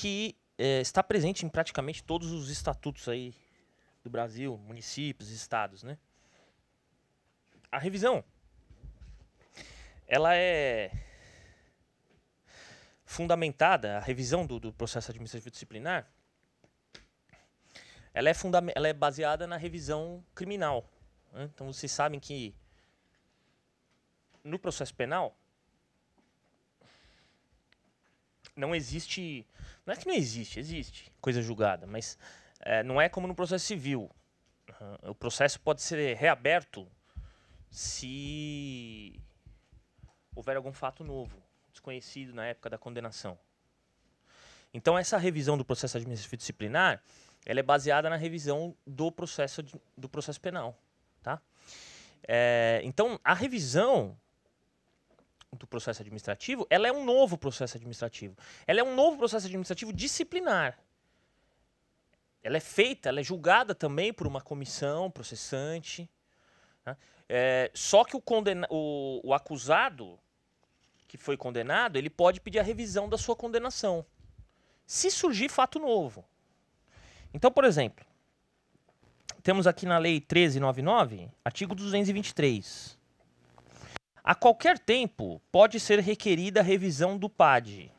que é, está presente em praticamente todos os estatutos aí do Brasil, municípios, estados, né? A revisão, ela é fundamentada, a revisão do, do processo administrativo disciplinar, ela é, ela é baseada na revisão criminal. Né? Então, vocês sabem que no processo penal, não existe. Não é que não existe, existe coisa julgada, mas é, não é como no processo civil. O processo pode ser reaberto se houver algum fato novo, desconhecido na época da condenação. Então, essa revisão do processo administrativo disciplinar ela é baseada na revisão do processo, do processo penal. Tá? É, então, a revisão do processo administrativo, ela é um novo processo administrativo. Ela é um novo processo administrativo disciplinar. Ela é feita, ela é julgada também por uma comissão processante. Né? É, só que o, condena o, o acusado que foi condenado, ele pode pedir a revisão da sua condenação. Se surgir fato novo. Então, por exemplo, temos aqui na Lei 1399, artigo 223. A qualquer tempo, pode ser requerida a revisão do PAD,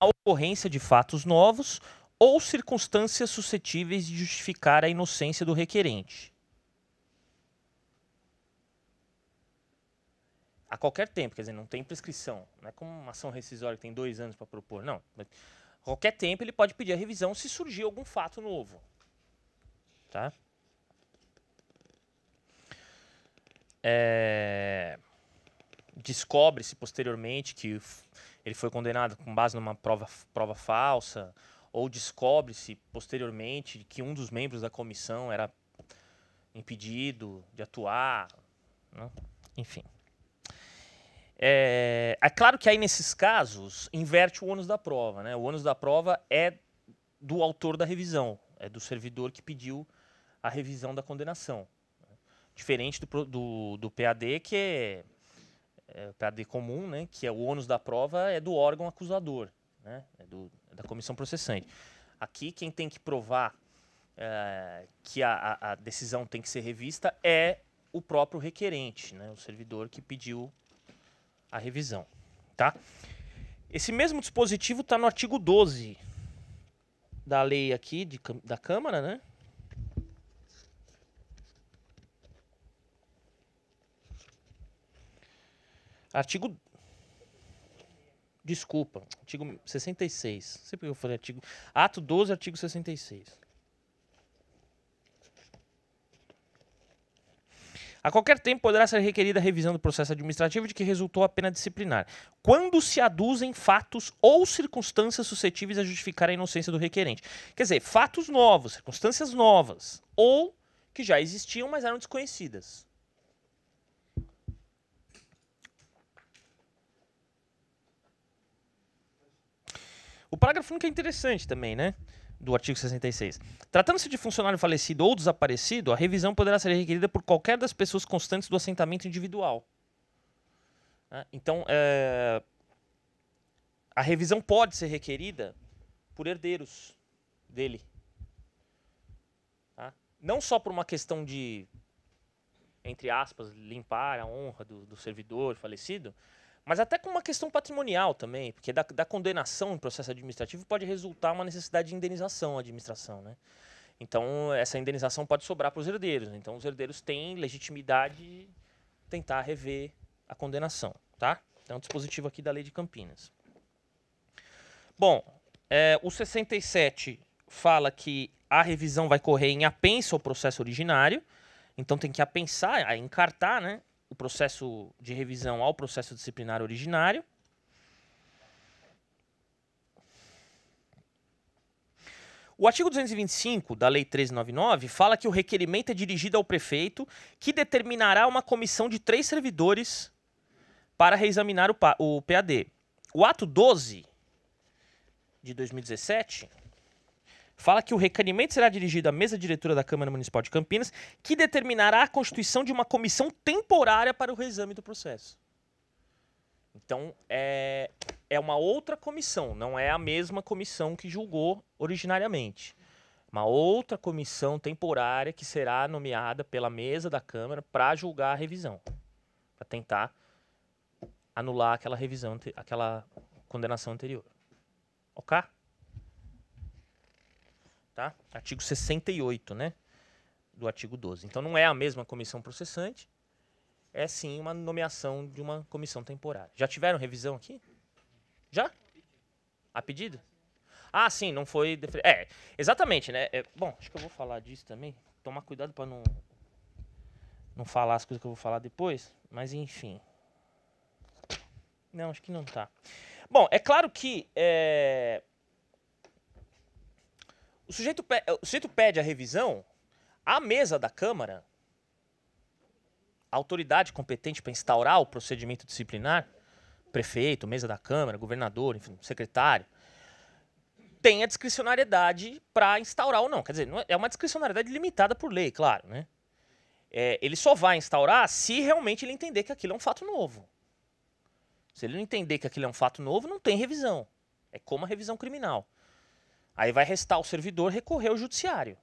a ocorrência de fatos novos ou circunstâncias suscetíveis de justificar a inocência do requerente. A qualquer tempo, quer dizer, não tem prescrição. Não é como uma ação rescisória que tem dois anos para propor, não. A qualquer tempo ele pode pedir a revisão se surgir algum fato novo. Tá? É descobre-se posteriormente que ele foi condenado com base numa prova, prova falsa, ou descobre-se posteriormente que um dos membros da comissão era impedido de atuar, né? enfim. É, é, claro que aí nesses casos inverte o ônus da prova, né? O ônus da prova é do autor da revisão, é do servidor que pediu a revisão da condenação, diferente do, do, do PAD que é é, PAD comum, né, que é o ônus da prova, é do órgão acusador, né, é do, é da comissão processante. Aqui, quem tem que provar é, que a, a, decisão tem que ser revista é o próprio requerente, né, o servidor que pediu a revisão. Tá? Esse mesmo dispositivo está no artigo 12 da lei aqui de, da Câmara, né? Artigo. Desculpa, artigo 66. Sempre eu falei artigo. Ato 12, artigo 66. A qualquer tempo poderá ser requerida a revisão do processo administrativo de que resultou a pena disciplinar, quando se aduzem fatos ou circunstâncias suscetíveis a justificar a inocência do requerente. Quer dizer, fatos novos, circunstâncias novas, ou que já existiam, mas eram desconhecidas. O parágrafo único é interessante também, né? do artigo 66. Tratando-se de funcionário falecido ou desaparecido, a revisão poderá ser requerida por qualquer das pessoas constantes do assentamento individual. Né? Então, é... a revisão pode ser requerida por herdeiros dele. Tá? Não só por uma questão de, entre aspas, limpar a honra do, do servidor falecido, mas até com uma questão patrimonial também, porque da, da condenação em processo administrativo pode resultar uma necessidade de indenização à administração, né? Então, essa indenização pode sobrar para os herdeiros. Então, os herdeiros têm legitimidade de tentar rever a condenação, tá? Então, é um dispositivo aqui da Lei de Campinas. Bom, é, o 67 fala que a revisão vai correr em apenso ao processo originário, então tem que apensar, encartar, né? o processo de revisão ao processo disciplinar originário. O artigo 225 da Lei 1399 fala que o requerimento é dirigido ao prefeito, que determinará uma comissão de três servidores para reexaminar o, PAD. O ato 12 de 2017 fala que o requerimento será dirigido à mesa diretora da Câmara Municipal de Campinas, que determinará a constituição de uma comissão temporária para o reexame do processo. Então, é, é uma outra comissão, não é a mesma comissão que julgou originariamente. Uma outra comissão temporária que será nomeada pela mesa da Câmara para julgar a revisão, para tentar anular aquela revisão, aquela condenação anterior. Ok? tá? Artigo 68, né? Do artigo 12. Então não é a mesma comissão processante, é sim uma nomeação de uma comissão temporária. Já tiveram revisão aqui? Já? A pedido? Ah, sim, não foi. É, exatamente, né? É, bom, acho que eu vou falar disso também. Tomar cuidado para não não falar as coisas que eu vou falar depois, mas enfim. Não, acho que não tá. Bom, é claro que é, o sujeito, o sujeito pede a revisão, a mesa da Câmara, a autoridade competente para instaurar o procedimento disciplinar, prefeito, mesa da Câmara, governador, enfim, secretário, tem a discricionariedade para instaurar ou não. Quer dizer, é, é uma discricionariedade limitada por lei, claro, né? É, ele só vai instaurar se realmente ele entender que aquilo é um fato novo. Se ele não entender que aquilo é um fato novo, não tem revisão. É como a revisão criminal. Aí vai restar o servidor recorrer ao judiciário.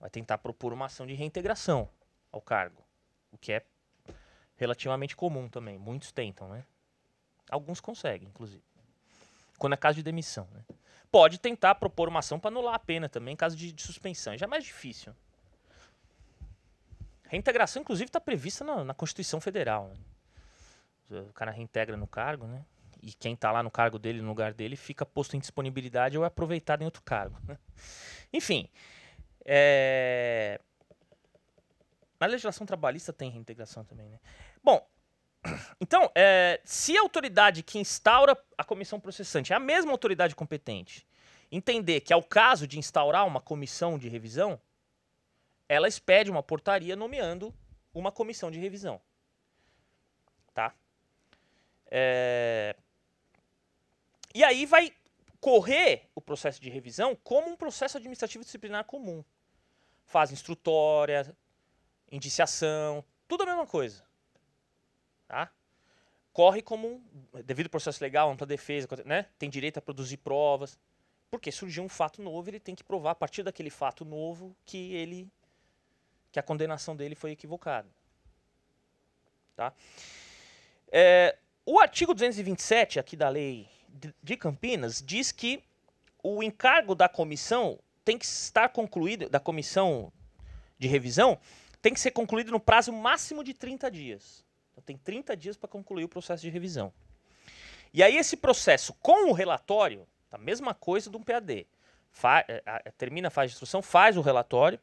Vai tentar propor uma ação de reintegração ao cargo, o que é relativamente comum também. Muitos tentam, né? Alguns conseguem, inclusive. Quando é caso de demissão, né? Pode tentar propor uma ação para anular a pena também, em caso de, de suspensão. Já é mais difícil. Reintegração, inclusive, está prevista na, na, Constituição Federal. Né? O cara reintegra no cargo, né? e quem está lá no cargo dele, no lugar dele, fica posto em disponibilidade ou é aproveitado em outro cargo. Né? Enfim, é... na legislação trabalhista tem reintegração também, né? Bom, então, é, se a autoridade que instaura a comissão processante é a mesma autoridade competente, entender que é o caso de instaurar uma comissão de revisão, ela expede uma portaria nomeando uma comissão de revisão. Tá? É... E aí vai correr o processo de revisão como um processo administrativo disciplinar comum. Fase instrutória, indiciação, tudo a mesma coisa. Tá? Corre como um devido ao processo legal, ampla defesa, né? tem direito a produzir provas. Porque surgiu um fato novo, ele tem que provar a partir daquele fato novo que ele que a condenação dele foi equivocada. Tá? É, o artigo 227 aqui da lei de Campinas diz que o encargo da comissão tem que estar concluído, da comissão de revisão, tem que ser concluído no prazo máximo de 30 dias. Então tem 30 dias para concluir o processo de revisão. E aí esse processo com o relatório, a mesma coisa de um PAD. Fa é, é, termina, fase de instrução, faz o relatório,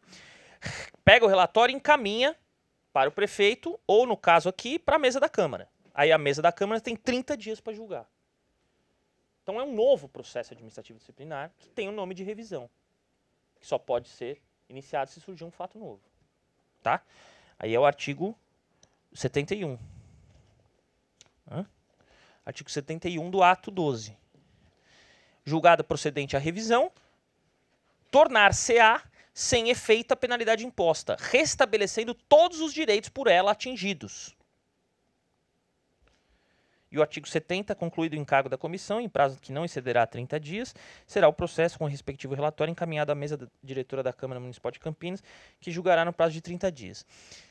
pega o relatório e encaminha para o prefeito, ou no caso aqui, para a mesa da Câmara. Aí a mesa da Câmara tem 30 dias para julgar. Então é um novo processo administrativo disciplinar que tem o nome de revisão, que só pode ser iniciado se surgir um fato novo. Tá? Aí é o artigo 71. Hã? Artigo 71 do ato 12. Julgada procedente a revisão, tornar se a sem efeito a penalidade imposta, restabelecendo todos os direitos por ela atingidos. E o artigo 70, concluído o encargo da comissão, em prazo que não excederá 30 dias, será o processo com o respectivo relatório encaminhado à mesa da diretora da Câmara Municipal de Campinas, que julgará no prazo de 30 dias.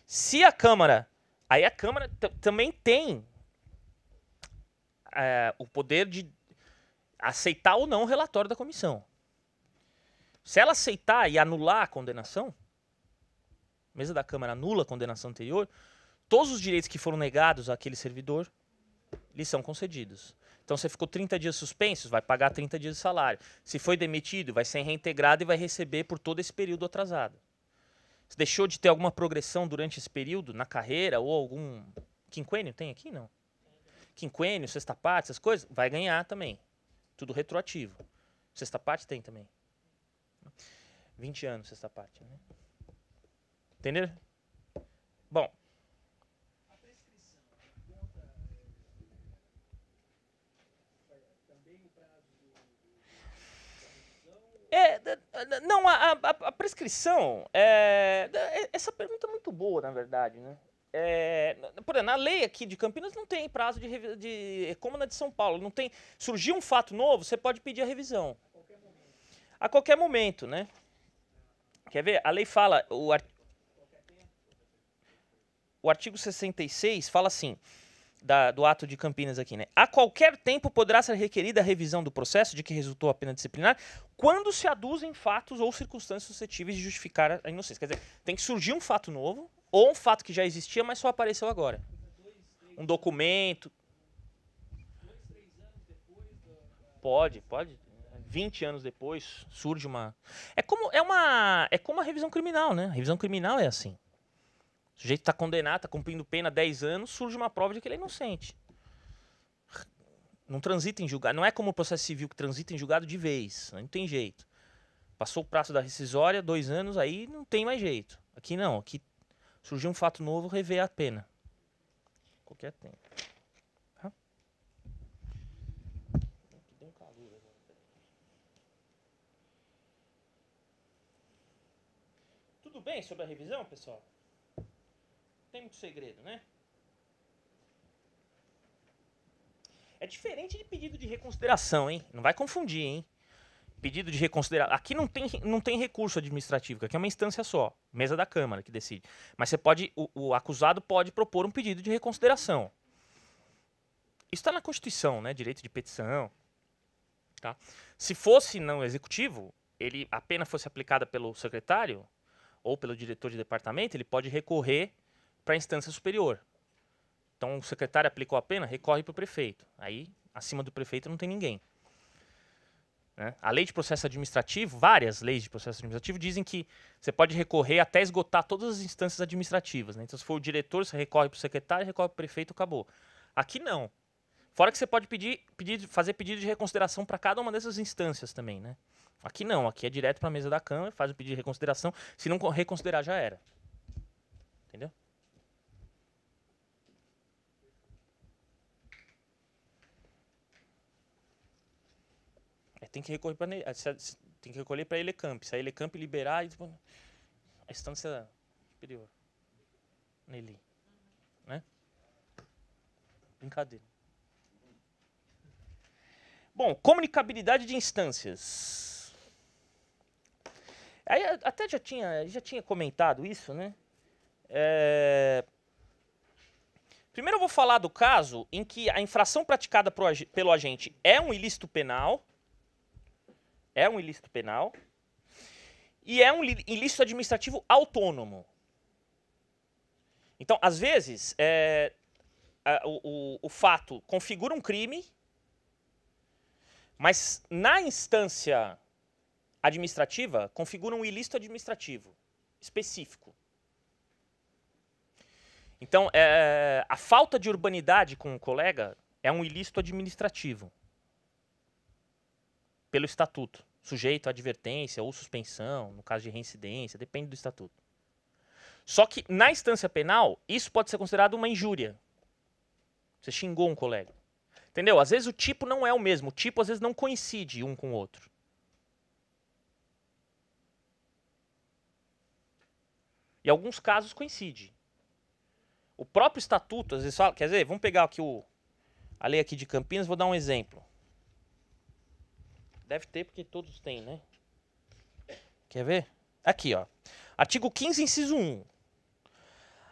Se a Câmara. Aí a Câmara também tem é, o poder de aceitar ou não o relatório da comissão. Se ela aceitar e anular a condenação, a mesa da Câmara anula a condenação anterior, todos os direitos que foram negados àquele servidor lhes são concedidos. Então você ficou 30 dias suspensos, vai pagar 30 dias de salário. Se foi demitido, vai ser reintegrado e vai receber por todo esse período atrasado. Se deixou de ter alguma progressão durante esse período na carreira ou algum quinquênio tem aqui não? Quinquênio, sexta parte, essas coisas, vai ganhar também. Tudo retroativo. Sexta parte tem também. 20 anos sexta parte, né? Entenderam? Bom, É, não, a, a, a prescrição, é, é, essa pergunta é muito boa, na verdade, né? É, por exemplo, na lei aqui de Campinas não tem prazo de, de é como na de São Paulo, não tem. Surgiu um fato novo, você pode pedir a revisão. A qualquer momento, né? Quer ver? A lei fala, o, art... o artigo 66 fala assim: da, do ato de Campinas aqui, né? A qualquer tempo poderá ser requerida a revisão do processo de que resultou a pena disciplinar quando se aduzem fatos ou circunstâncias suscetíveis de justificar a inocência. Quer dizer, tem que surgir um fato novo ou um fato que já existia, mas só apareceu agora. Um documento. Pode, pode. 20 anos depois surge uma. É como, é uma, é como a revisão criminal, né? A revisão criminal é assim. O sujeito está condenado, está cumprindo pena 10 anos, surge uma prova de que ele é inocente. Não transita em julgado. Não é como o processo civil que transita em julgado de vez. Não tem jeito. Passou o prazo da rescisória, dois anos, aí não tem mais jeito. Aqui não. Aqui surgiu um fato novo, rever a pena. Qualquer tempo. Tudo bem sobre a revisão, pessoal? tem muito segredo, né? É diferente de pedido de reconsideração, hein? Não vai confundir, hein? Pedido de reconsideração. Aqui não tem, não tem recurso administrativo, aqui é uma instância só, mesa da Câmara que decide. Mas você pode, o, o acusado pode propor um pedido de reconsideração. Isso está na Constituição, né? Direito de petição. Tá? Se fosse não executivo, ele a pena fosse aplicada pelo secretário ou pelo diretor de departamento, ele pode recorrer para a instância superior. Então o secretário aplicou a pena, recorre para o prefeito. Aí, acima do prefeito, não tem ninguém. Né? A lei de processo administrativo, várias leis de processo administrativo, dizem que você pode recorrer até esgotar todas as instâncias administrativas. Né? Então, se for o diretor, você recorre para o secretário, recorre para o prefeito, acabou. Aqui não. Fora que você pode pedir, pedir fazer pedido de reconsideração para cada uma dessas instâncias também, né? Aqui não, aqui é direto para a mesa da Câmara, faz o pedido de reconsideração. Se não reconsiderar, já era. Entendeu? É, tem que recorrer para ah, tem que recolher para Elecamp. Se a Elecamp liberar, e, tipo, a instância superior. Nele. Né? Brincadeira. Bom, comunicabilidade de instâncias. Aí, até já tinha, já tinha comentado isso, né? É... Primeiro eu vou falar do caso em que a infração praticada pelo agente é um ilícito penal é um ilícito penal. E é um ilícito administrativo autônomo. Então, às vezes, é, a, o, o fato configura um crime, mas na instância administrativa, configura um ilícito administrativo específico. Então, é, a falta de urbanidade com o colega é um ilícito administrativo pelo estatuto sujeito a advertência ou suspensão, no caso de reincidência, depende do estatuto. Só que na instância penal, isso pode ser considerado uma injúria. Você xingou um colega. Entendeu? Às vezes o tipo não é o mesmo, o tipo às vezes não coincide um com o outro. Em alguns casos coincide. O próprio estatuto, às vezes fala, quer dizer, vamos pegar aqui o, a lei aqui de Campinas, vou dar um exemplo. Deve ter, porque todos têm, né? Quer ver? Aqui, ó. Artigo 15, inciso 1.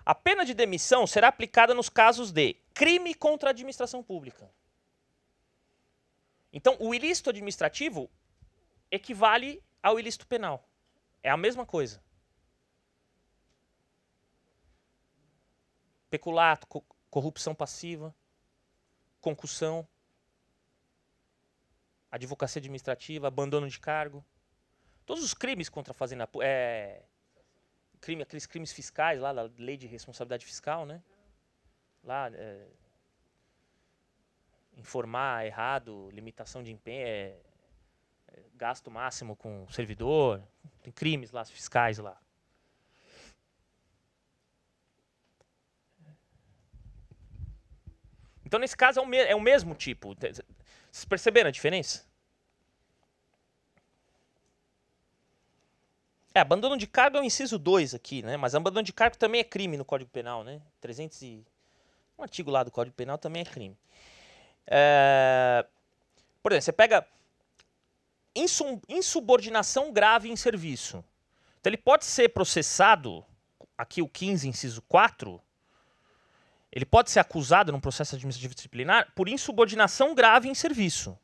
A pena de demissão será aplicada nos casos de crime contra a administração pública. Então, o ilícito administrativo equivale ao ilícito penal. É a mesma coisa. Peculato, co corrupção passiva, concussão advocacia administrativa, abandono de cargo. Todos os crimes contra a fazenda é, crime, aqueles crimes fiscais lá da lei de responsabilidade fiscal, né? Lá é, informar errado, limitação de empenho, é, é, gasto máximo com servidor, tem crimes lá fiscais lá. Então, nesse caso, é o, é o mesmo tipo. Vocês perceberam a diferença? É, abandono de cargo é o inciso 2 aqui, né? Mas abandono de cargo também é crime no Código Penal, né? 300 e... Um artigo lá do Código Penal também é crime. É... Por exemplo, você pega insubordinação grave em serviço. Então ele pode ser processado, aqui o 15, inciso 4, ele pode ser acusado num processo administrativo disciplinar por insubordinação grave em serviço.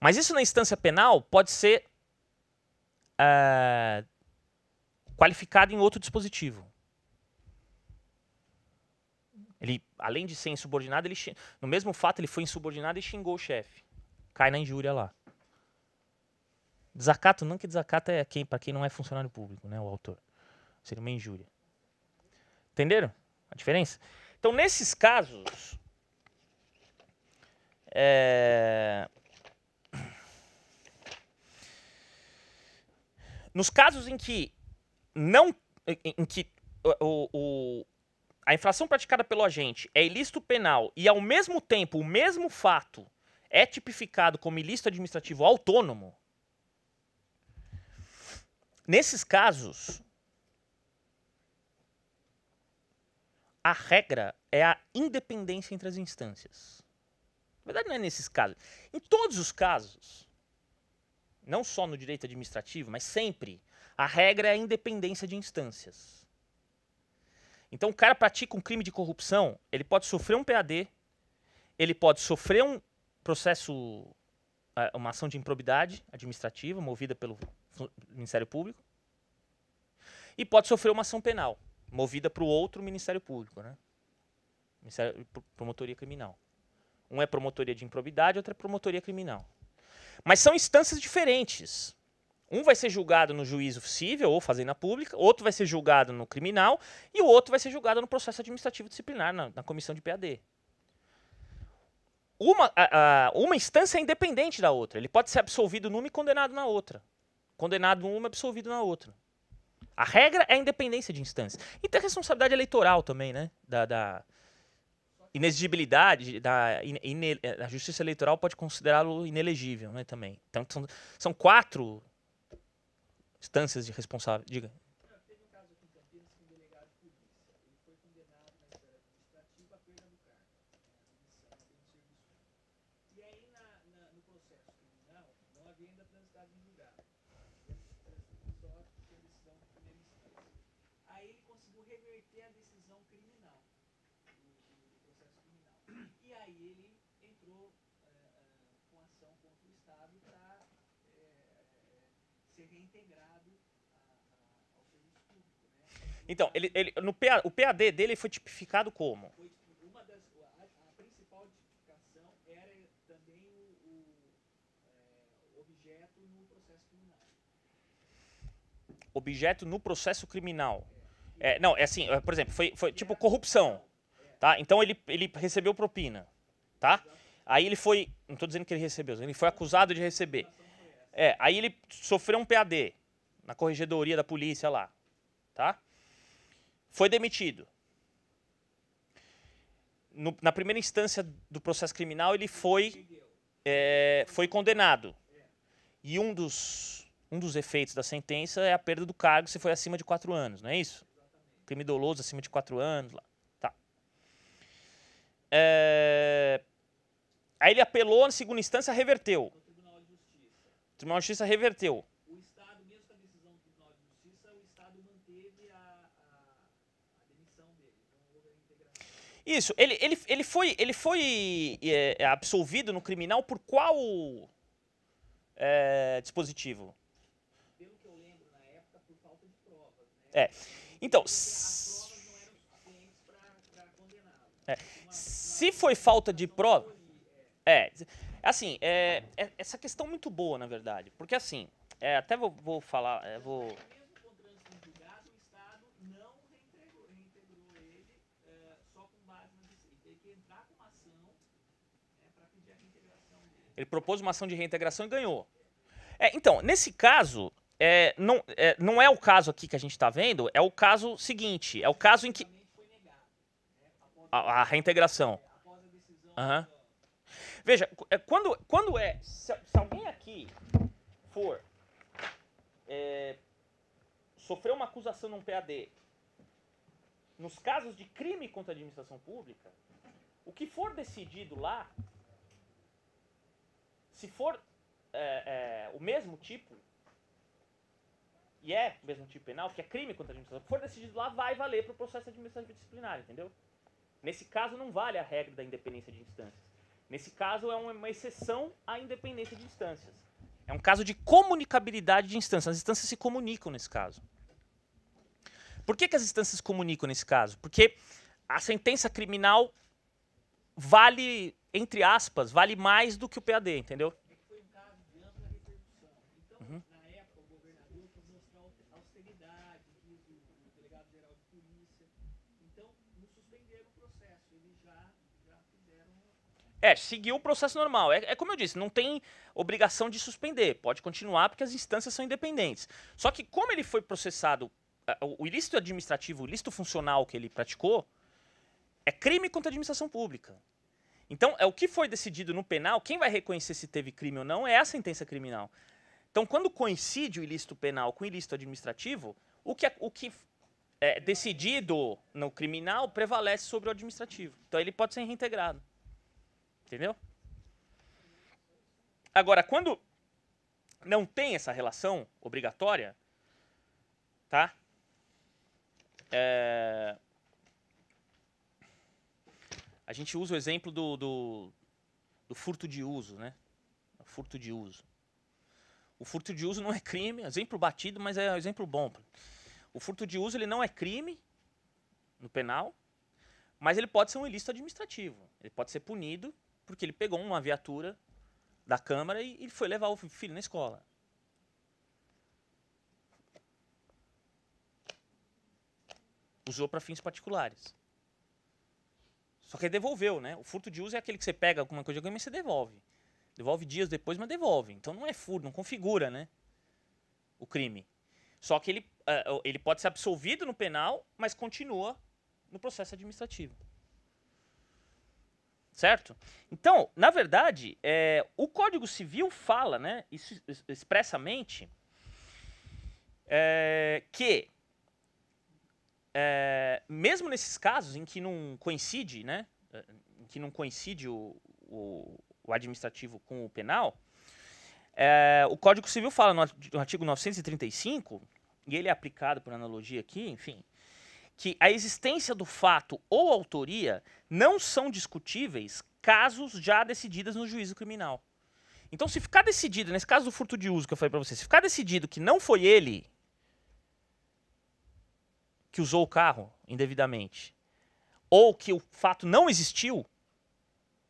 Mas isso na instância penal pode ser uh, qualificado em outro dispositivo. Ele, além de ser insubordinado, ele no mesmo fato ele foi insubordinado e xingou o chefe. Cai na injúria lá. Desacato, não que desacato é quem para quem não é funcionário público, né, o autor. Seria uma injúria. Entenderam a diferença? Então, nesses casos, é... nos casos em que não, em que o, o, a infração praticada pelo agente é ilícito penal e ao mesmo tempo o mesmo fato é tipificado como ilícito administrativo autônomo, nesses casos a regra é a independência entre as instâncias. Na verdade, não é nesses casos. Em todos os casos, não só no direito administrativo, mas sempre, a regra é a independência de instâncias. Então, o cara pratica um crime de corrupção, ele pode sofrer um PAD, ele pode sofrer um processo, eh, uma ação de improbidade administrativa movida pelo Ministério Público, e pode sofrer uma ação penal movida para o outro Ministério Público, né? Ministério, promotoria Criminal. Um é promotoria de improbidade, outro é promotoria criminal. Mas são instâncias diferentes. Um vai ser julgado no juízo civil ou fazenda pública, outro vai ser julgado no criminal e o outro vai ser julgado no processo administrativo disciplinar, na, na comissão de PAD. Uma, a, a, uma instância é independente da outra. Ele pode ser absolvido numa e condenado na outra. Condenado numa, absolvido na outra. A regra é a independência de instâncias. E tem a responsabilidade eleitoral também, né? Da, da inexigibilidade, da, a justiça eleitoral pode considerá-lo inelegível né, também. Então, são, são quatro instâncias de responsável. Diga. Então, ele, ele, no PA, o PAD dele foi tipificado como? Tipo, uma das, a, a principal tipificação era também o, o é, objeto no processo criminal. Objeto no processo criminal. É, é não, é assim, é, por exemplo, foi, foi tipo corrupção. É. Tá? Então ele, ele recebeu propina. Tá? Aí ele foi. Não estou dizendo que ele recebeu, ele foi acusado de receber. É, aí ele sofreu um PAD na corregedoria da polícia lá. Tá? Foi demitido. No, na primeira instância do processo criminal, ele foi, é, foi condenado. E um dos, um dos efeitos da sentença é a perda do cargo se foi acima de quatro anos, não é isso? Crime doloso acima de quatro anos. Lá. Tá. É... Aí ele apelou na segunda instância, reverteu. O Tribunal de Justiça reverteu. Isso, ele, ele, ele foi, ele foi é, é, absolvido no criminal por qual é, dispositivo? Pelo que eu lembro, na época, por falta de provas. Né? É. Então. As provas então, não eram suficientes para condená-lo. É. Se foi falta de prova. É. é. Assim, é, é, essa questão é muito boa, na verdade. Porque, assim, até vou, vou falar. vou Ele propôs uma ação de reintegração e ganhou. É, então, nesse caso, é, não, é, não é o caso aqui que a gente está vendo, é o caso seguinte, é o caso em que... A, a reintegração. Uhum. Veja, é, quando, quando é... Se, se alguém aqui for... É, sofrer uma acusação num PAD nos casos de crime contra a administração pública, o que for decidido lá se for é, é, o mesmo tipo, e é o mesmo tipo penal, que é crime contra a administração, for decidido lá, vai valer para o processo administrativo disciplinar, entendeu? Nesse caso, não vale a regra da independência de instâncias. Nesse caso, é uma exceção à independência de instâncias. É um caso de comunicabilidade de instâncias. As instâncias se comunicam nesse caso. Por que, que as instâncias se comunicam nesse caso? Porque a sentença criminal vale, entre aspas, vale mais do que o PAD, entendeu? É, seguiu o processo normal. É, é, como eu disse, não tem obrigação de suspender. Pode continuar porque as instâncias são independentes. Só que como ele foi processado, o ilícito administrativo, o ilícito funcional que ele praticou, é crime contra a administração pública. Então, é o que foi decidido no penal, quem vai reconhecer se teve crime ou não é a sentença criminal. Então, quando coincide o ilícito penal com o ilícito administrativo, o que, é, o que é decidido no criminal prevalece sobre o administrativo. Então, ele pode ser reintegrado. Entendeu? Agora, quando não tem essa relação obrigatória, tá? É, a gente usa o exemplo do, do, do furto de uso, né? O furto de uso. O furto de uso não é crime, exemplo batido, mas é um exemplo bom. O furto de uso ele não é crime no penal, mas ele pode ser um ilícito administrativo. Ele pode ser punido porque ele pegou uma viatura da Câmara e, e foi levar o filho na escola. Usou para fins particulares. Só que devolveu, né? O furto de uso é aquele que você pega alguma coisa de alguém, mas você devolve. Devolve dias depois, mas devolve. Então não é furto, não configura, né? O crime. Só que ele, uh, ele pode ser absolvido no penal, mas continua no processo administrativo. Certo? Então, na verdade, é, o Código Civil fala, né, isso, expressamente, é, que é, mesmo nesses casos em que não coincide, né, em que não coincide o, o, o administrativo com o penal, é, o Código Civil fala no artigo 935, e ele é aplicado por analogia aqui, enfim, que a existência do fato ou autoria não são discutíveis casos já decididos no juízo criminal. Então, se ficar decidido, nesse caso do furto de uso que eu falei para você, se ficar decidido que não foi ele que usou o carro indevidamente, ou que o fato não existiu,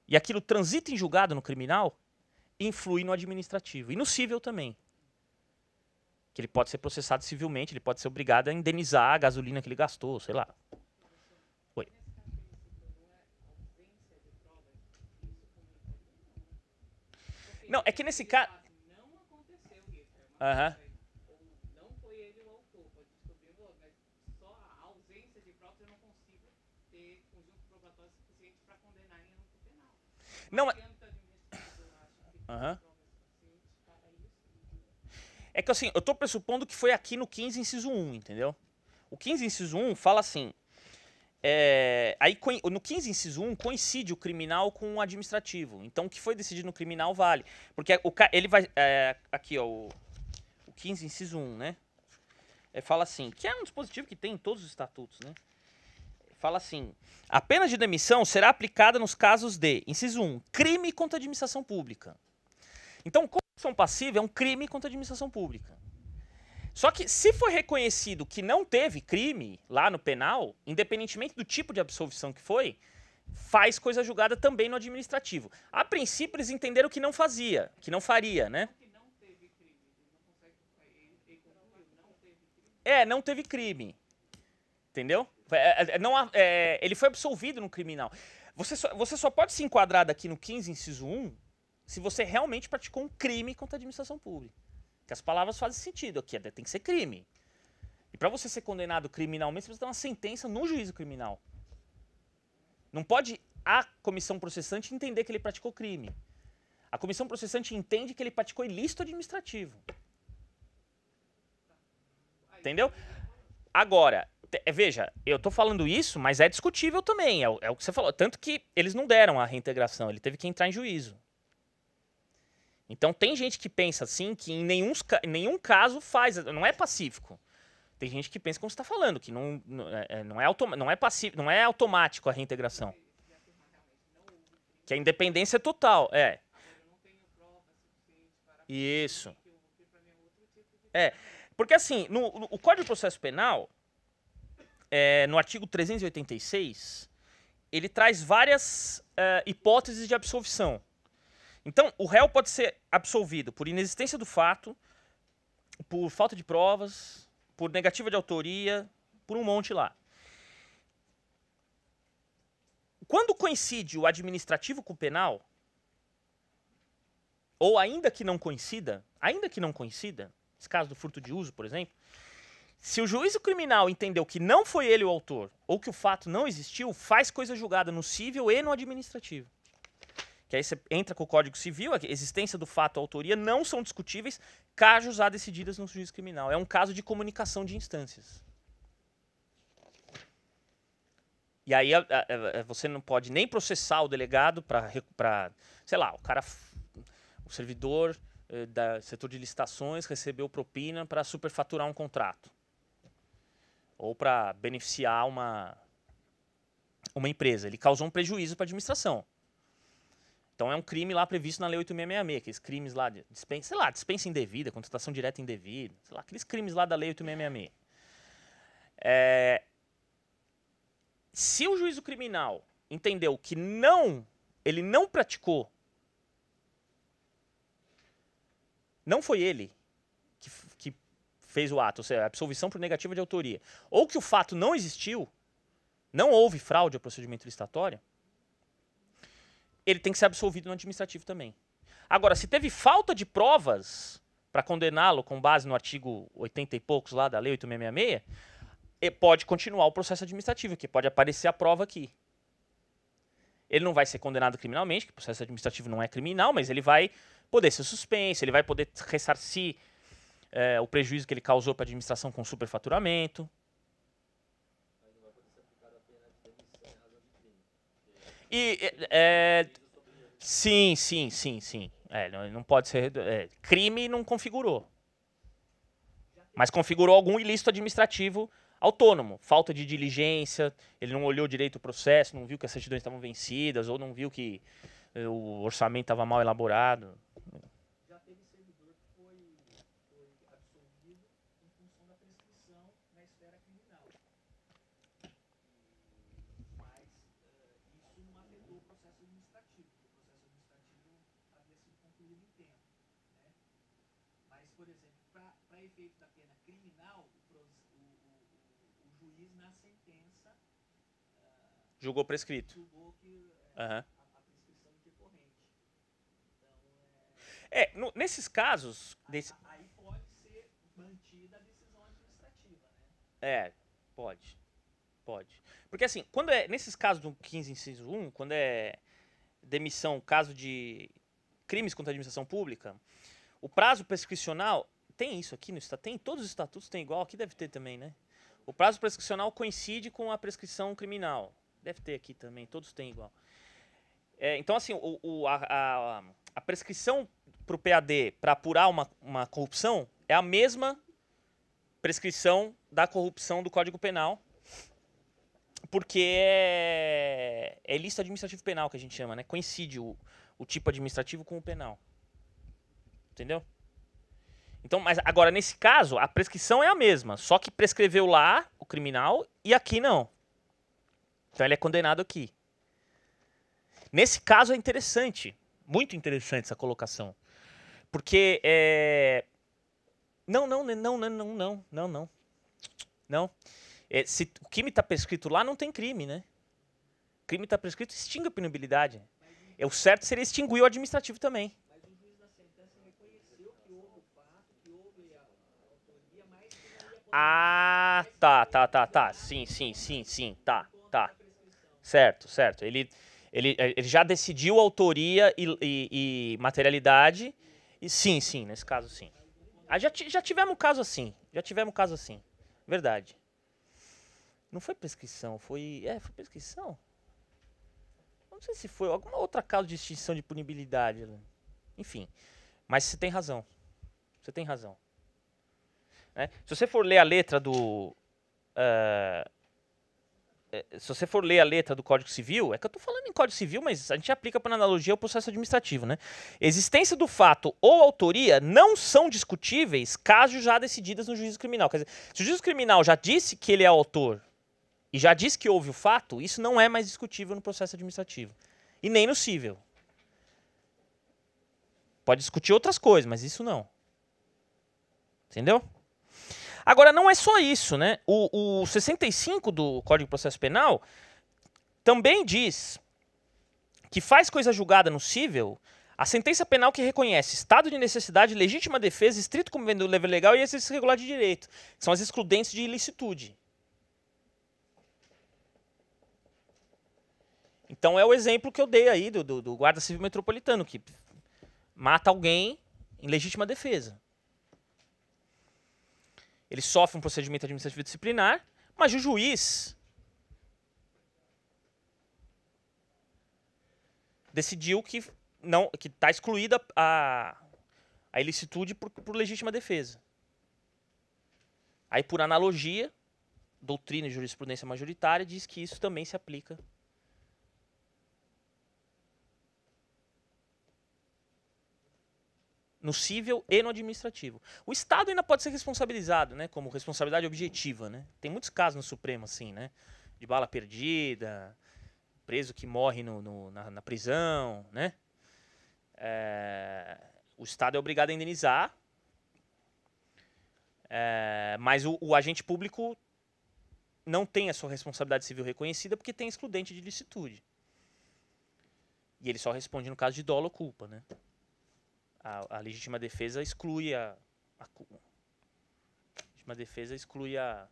e aquilo transita em julgado no criminal, influi no administrativo. E no civil também. Que ele pode ser processado civilmente, ele pode ser obrigado a indenizar a gasolina que ele gastou, sei lá. Oi. Não, é que nesse caso. Uhum. Não é. Uhum. É que assim, eu estou pressupondo que foi aqui no 15, inciso 1, entendeu? O 15, inciso 1 fala assim. É, aí no 15, inciso 1, coincide o criminal com o administrativo. Então, o que foi decidido no criminal vale. Porque o, ele vai. É, aqui, ó, o, o 15, inciso 1, né? É, fala assim: que é um dispositivo que tem em todos os estatutos, né? fala assim: a pena de demissão será aplicada nos casos de, inciso 1, crime contra a administração pública. Então, corrupção passiva é um crime contra a administração pública. Só que se foi reconhecido que não teve crime lá no penal, independentemente do tipo de absolvição que foi, faz coisa julgada também no administrativo. A princípio eles entenderam que não fazia, que não faria, né? É, é, não teve crime. Entendeu? É, é, não, é, ele foi absolvido no criminal. Você só, você só pode se enquadrar daqui no 15, inciso 1, se você realmente praticou um crime contra a administração pública. Que as palavras fazem sentido aqui, é, tem que ser crime. E para você ser condenado criminalmente, você precisa ter uma sentença no juízo criminal. Não pode a comissão processante entender que ele praticou crime. A comissão processante entende que ele praticou ilícito administrativo. Entendeu? Agora, é, veja, eu tô falando isso, mas é discutível também. É o, é o que você falou. Tanto que eles não deram a reintegração, ele teve que entrar em juízo. Então tem gente que pensa assim que em nenhum, em nenhum caso faz, não é pacífico. Tem gente que pensa como você está falando, que não, não, é, não, é, não, é, é não é automático a reintegração. Que a é independência é total, é. Isso. É, porque assim, no, no o Código de Processo Penal, é, no artigo 386, ele traz várias é, hipóteses de absolvição. Então, o réu pode ser absolvido por inexistência do fato, por falta de provas, por negativa de autoria, por um monte lá. Quando coincide o administrativo com o penal, ou ainda que não coincida, ainda que não coincida, esse caso do furto de uso, por exemplo, se o juízo criminal entendeu que não foi ele o autor ou que o fato não existiu, faz coisa julgada no civil e no administrativo. Que aí você entra com o Código Civil, a existência do fato ou autoria não são discutíveis, Casos a decididas no juízo criminal. É um caso de comunicação de instâncias. E aí a, a, a, você não pode nem processar o delegado para, sei lá, o cara, o servidor eh, da setor de licitações recebeu propina para superfaturar um contrato ou para beneficiar uma, uma empresa. Ele causou um prejuízo para a administração. Então é um crime lá previsto na Lei 8666, aqueles crimes lá de dispensa, sei lá, dispensa indevida, contratação direta indevida, sei lá, aqueles crimes lá da Lei 8666. É, se o juízo criminal entendeu que não, ele não praticou, não foi ele, fez o ato, ou seja, a absolvição por negativa de autoria, ou que o fato não existiu, não houve fraude ao procedimento licitatório, ele tem que ser absolvido no administrativo também. Agora, se teve falta de provas para condená-lo com base no artigo 80 e poucos lá da Lei 8666, é, pode continuar o processo administrativo, que pode aparecer a prova aqui. Ele não vai ser condenado criminalmente, que o processo administrativo não é criminal, mas ele vai poder ser suspenso, ele vai poder ressarcir é, o prejuízo que ele causou para a administração com superfaturamento. E, é, sim, sim, sim, sim. É, não, pode ser. É, crime não configurou. Mas configurou algum ilícito administrativo autônomo. Falta de diligência, ele não olhou direito o processo, não viu que as certidões estavam vencidas, ou não viu que é, o orçamento estava mal elaborado. Julgou prescrito. Julgou que uhum. a, prescrição decorrente. Então, é... é no, nesses casos... desse... Aí pode ser mantida a decisão administrativa, né? É, pode. Pode. Porque assim, quando é nesses casos do 15 inciso 1, quando é demissão, caso de crimes contra a administração pública, o prazo prescricional tem isso aqui no estatuto, tem todos os estatutos tem igual, aqui deve ter também, né? O prazo prescricional coincide com a prescrição criminal. Deve ter aqui também, todos têm igual. É, então, assim, o, o a, a, a, prescrição para o PAD para apurar uma, uma corrupção é a mesma prescrição da corrupção do Código Penal, porque é, é ilícito administrativo penal que a gente chama, né? Coincide o, o tipo administrativo com o penal. Entendeu? Então, mas agora, nesse caso, a prescrição é a mesma, só que prescreveu lá o criminal e aqui não. Então ele é condenado aqui. Nesse caso é interessante, muito interessante essa colocação. Porque é. Não, não, né, não, não, né, não, não, não, não. Não. É, se o crime está prescrito lá, não tem crime, né? O crime está prescrito, extingue a punibilidade. É, o certo seria extinguir o administrativo também. Ah, tá, tá, tá, tá. Sim, sim, sim, sim, tá. Certo, certo. Ele, ele, eh, ele já decidiu autoria e, e, e materialidade. E sim, sim, nesse caso sim. Ah, já, já tivemos caso assim. Já tivemos caso assim. Verdade. Não foi prescrição, foi. É, foi prescrição? Não sei se foi. Alguma outra causa de extinção de punibilidade. Né? Enfim. Mas você tem razão. Você tem razão. Né? Se você for ler a letra do. Uh, é, se você for ler a letra do Código Civil, é que eu estou falando em Código Civil, mas a gente aplica por analogia ao processo administrativo, né? Existência do fato ou autoria não são discutíveis caso já decididas no juízo criminal. Quer dizer, se o juízo criminal já disse que ele é autor e já disse que houve o fato, isso não é mais discutível no processo administrativo. E nem no civil. Pode discutir outras coisas, mas isso não. Entendeu? Agora, não é só isso, né? O, o 65 do Código de Processo Penal também diz que faz coisa julgada no civil a sentença penal que reconhece estado de necessidade, legítima defesa, estrito cumprimento do dever legal e exercício regular de direito, que são as excludentes de ilicitude. Então é o exemplo que eu dei aí do, do, do guarda civil metropolitano, que mata alguém em legítima defesa ele sofre um procedimento administrativo disciplinar, mas o juiz decidiu que não que está excluída a, a ilicitude por, por legítima defesa. Aí, por analogia, doutrina e jurisprudência majoritária diz que isso também se aplica no civil e no administrativo. O Estado ainda pode ser responsabilizado, né, como responsabilidade objetiva, né? Tem muitos casos no Supremo assim, né, de bala perdida, preso que morre no, no na, na, prisão, né? É, o Estado é obrigado a indenizar, é, mas o, o agente público não tem a sua responsabilidade civil reconhecida porque tem excludente de licitude. E ele só responde no caso de dolo ou culpa, né? a, a legítima defesa exclui a, a, a legítima defesa exclui a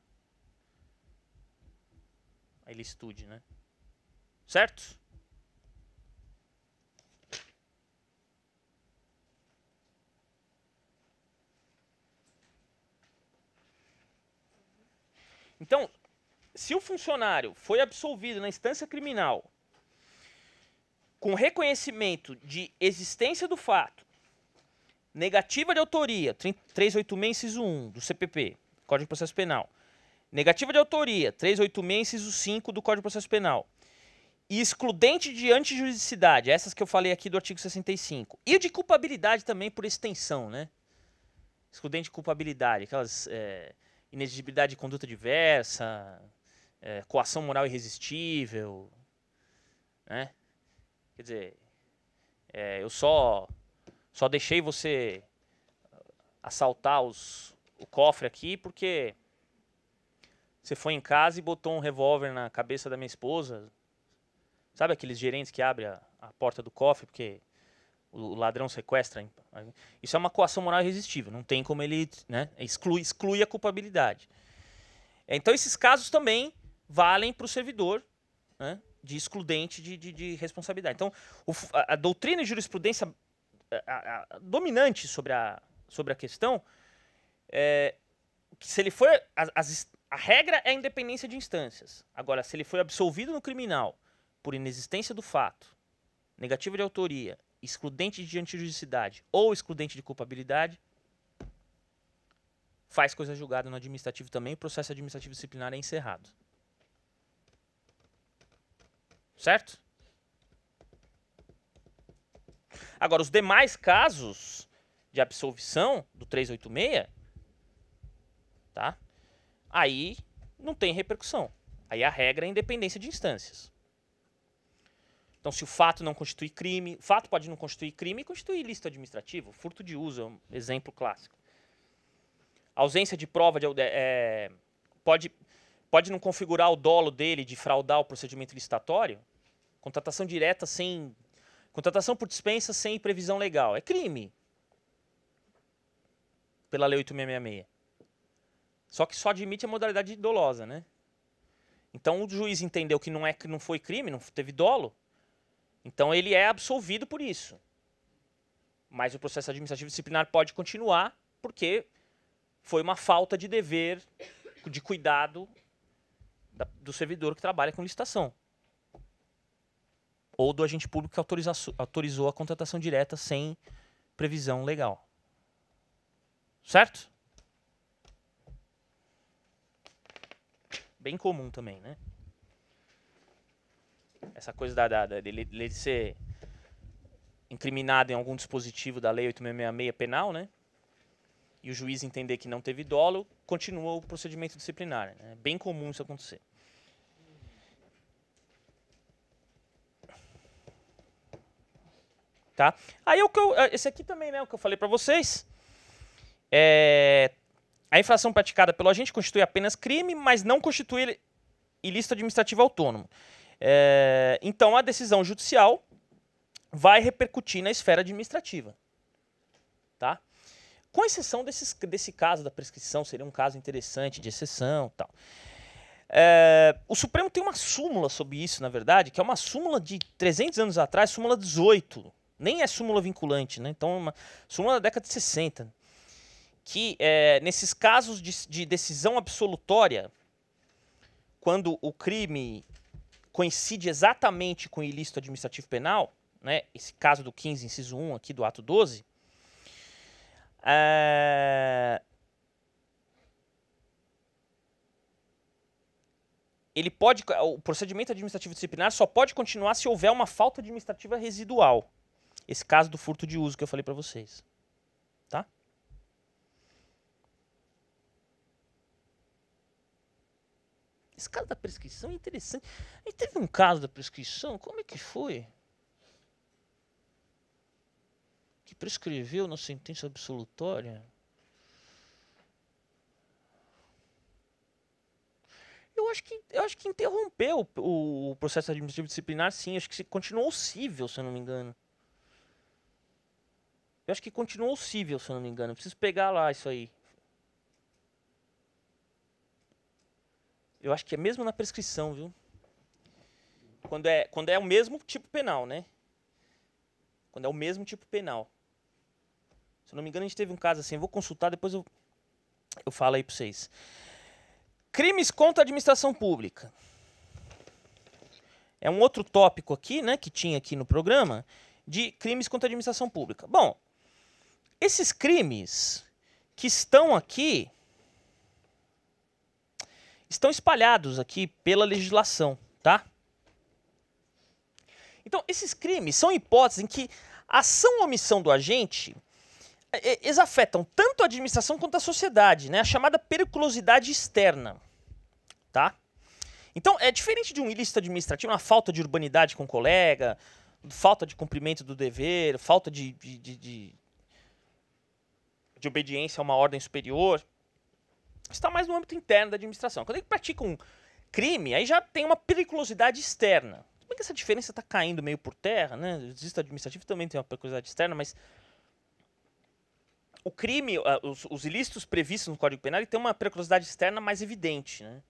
a ilicitude, né? Certo? Então, se o funcionário foi absolvido na instância criminal com reconhecimento de existência do fato Negativa de autoria, 386, inciso 1 do CPP, Código de Processo Penal. Negativa de autoria, 386, inciso 5 do Código de Processo Penal. E excludente de antijuridicidade, essas que eu falei aqui do artigo 65. E de culpabilidade também por extensão, né? Excludente de culpabilidade, aquelas é, inexigibilidade de conduta diversa, é, coação moral irresistível, né? Quer dizer, é, eu só só deixei você assaltar os, o cofre aqui porque você foi em casa e botou um revólver na cabeça da minha esposa. Sabe aqueles gerentes que abrem a, a porta do cofre porque o ladrão sequestra? Isso é uma coação moral irresistível. Não tem como ele né, exclui, exclui a culpabilidade. Então, esses casos também valem para o servidor né, de excludente de, de, de responsabilidade. Então, o, a, a doutrina e jurisprudência a, a, dominante sobre a, sobre a questão é que se ele foi As, a regra é a independência de instâncias. Agora, se ele foi absolvido no criminal por inexistência do fato, negativa de autoria, excludente de antijuridicidade ou excludente de culpabilidade, faz coisa julgada no administrativo também, o processo administrativo disciplinar é encerrado. Certo? Agora, os demais casos de absolvição do 386, tá? Aí não tem repercussão. Aí a regra é a independência de instâncias. Então, se o fato não constitui crime, o fato pode não constituir crime e constituir ilícito administrativo. Furto de uso é um exemplo clássico. A ausência de prova de, é, pode, pode não configurar o dolo dele de fraudar o procedimento licitatório. Contratação direta sem Contratação por dispensa sem previsão legal é crime. Pela lei 8666. Só que só admite a modalidade dolosa, né? Então o juiz entendeu que não é que não foi crime, não teve dolo. Então ele é absolvido por isso. Mas o processo administrativo disciplinar pode continuar porque foi uma falta de dever, de cuidado da, do servidor que trabalha com licitação ou do agente público que autoriza, autorizou a contratação direta sem previsão legal. Certo? Bem comum também, né? Essa coisa da, da, dele, dele ser incriminado em algum dispositivo da Lei 8666 penal, né? E o juiz entender que não teve dolo, continua o procedimento disciplinar. Né? bem comum isso acontecer. Tá? Aí é o que eu, é, esse aqui também, né, o que eu falei para vocês. É, a infração praticada pelo agente constitui apenas crime, mas não constitui ilícito administrativo autônomo. É, então a decisão judicial vai repercutir na esfera administrativa. Tá? Com exceção desses, desse caso da prescrição, seria um caso interessante de exceção tal. É, o Supremo tem uma súmula sobre isso, na verdade, que é uma súmula de 300 anos atrás, súmula 18, nem é súmula vinculante, né? Então, é uma súmula da década de 60, que é, nesses casos de, de decisão absolutória, quando o crime coincide exatamente com o ilícito administrativo penal, né, esse caso do 15, inciso 1 aqui do ato 12, é... ele pode, o procedimento administrativo disciplinar só pode continuar se houver uma falta administrativa residual esse caso do furto de uso que eu falei para vocês. Tá? Esse caso da prescrição é interessante. A gente teve um caso da prescrição, como é que foi? Que prescreveu na sentença absolutória. Eu acho que, eu acho que interrompeu o, o processo administrativo disciplinar, sim. Acho que continuou cível, se eu não me engano. Eu acho que continuou o Civil, se eu não me engano. Eu preciso pegar lá isso aí. Eu acho que é mesmo na prescrição, viu? Quando é, quando é o mesmo tipo penal, né? Quando é o mesmo tipo penal. Se eu não me engano, a gente teve um caso assim. Eu vou consultar, depois eu, eu falo aí pra vocês. Crimes contra a administração pública. É um outro tópico aqui, né? Que tinha aqui no programa. De crimes contra a administração pública. Bom, esses crimes que estão aqui estão espalhados aqui pela legislação, tá? Então, esses crimes são hipóteses em que a ação ou omissão do agente é, é, eles afetam tanto a administração quanto a sociedade, né? A chamada periculosidade externa, tá? Então, é diferente de um ilícito administrativo, uma falta de urbanidade com o colega, falta de cumprimento do dever, falta de, de, de, de de obediência a uma ordem superior, está mais no âmbito interno da administração. Quando ele pratica um crime, aí já tem uma periculosidade externa. Como é que essa diferença está caindo meio por terra, né? O distrito administrativo também tem uma periculosidade externa, mas o crime, ah, os, os ilícitos previstos no Código Penal, ele tem uma periculosidade externa mais evidente, né?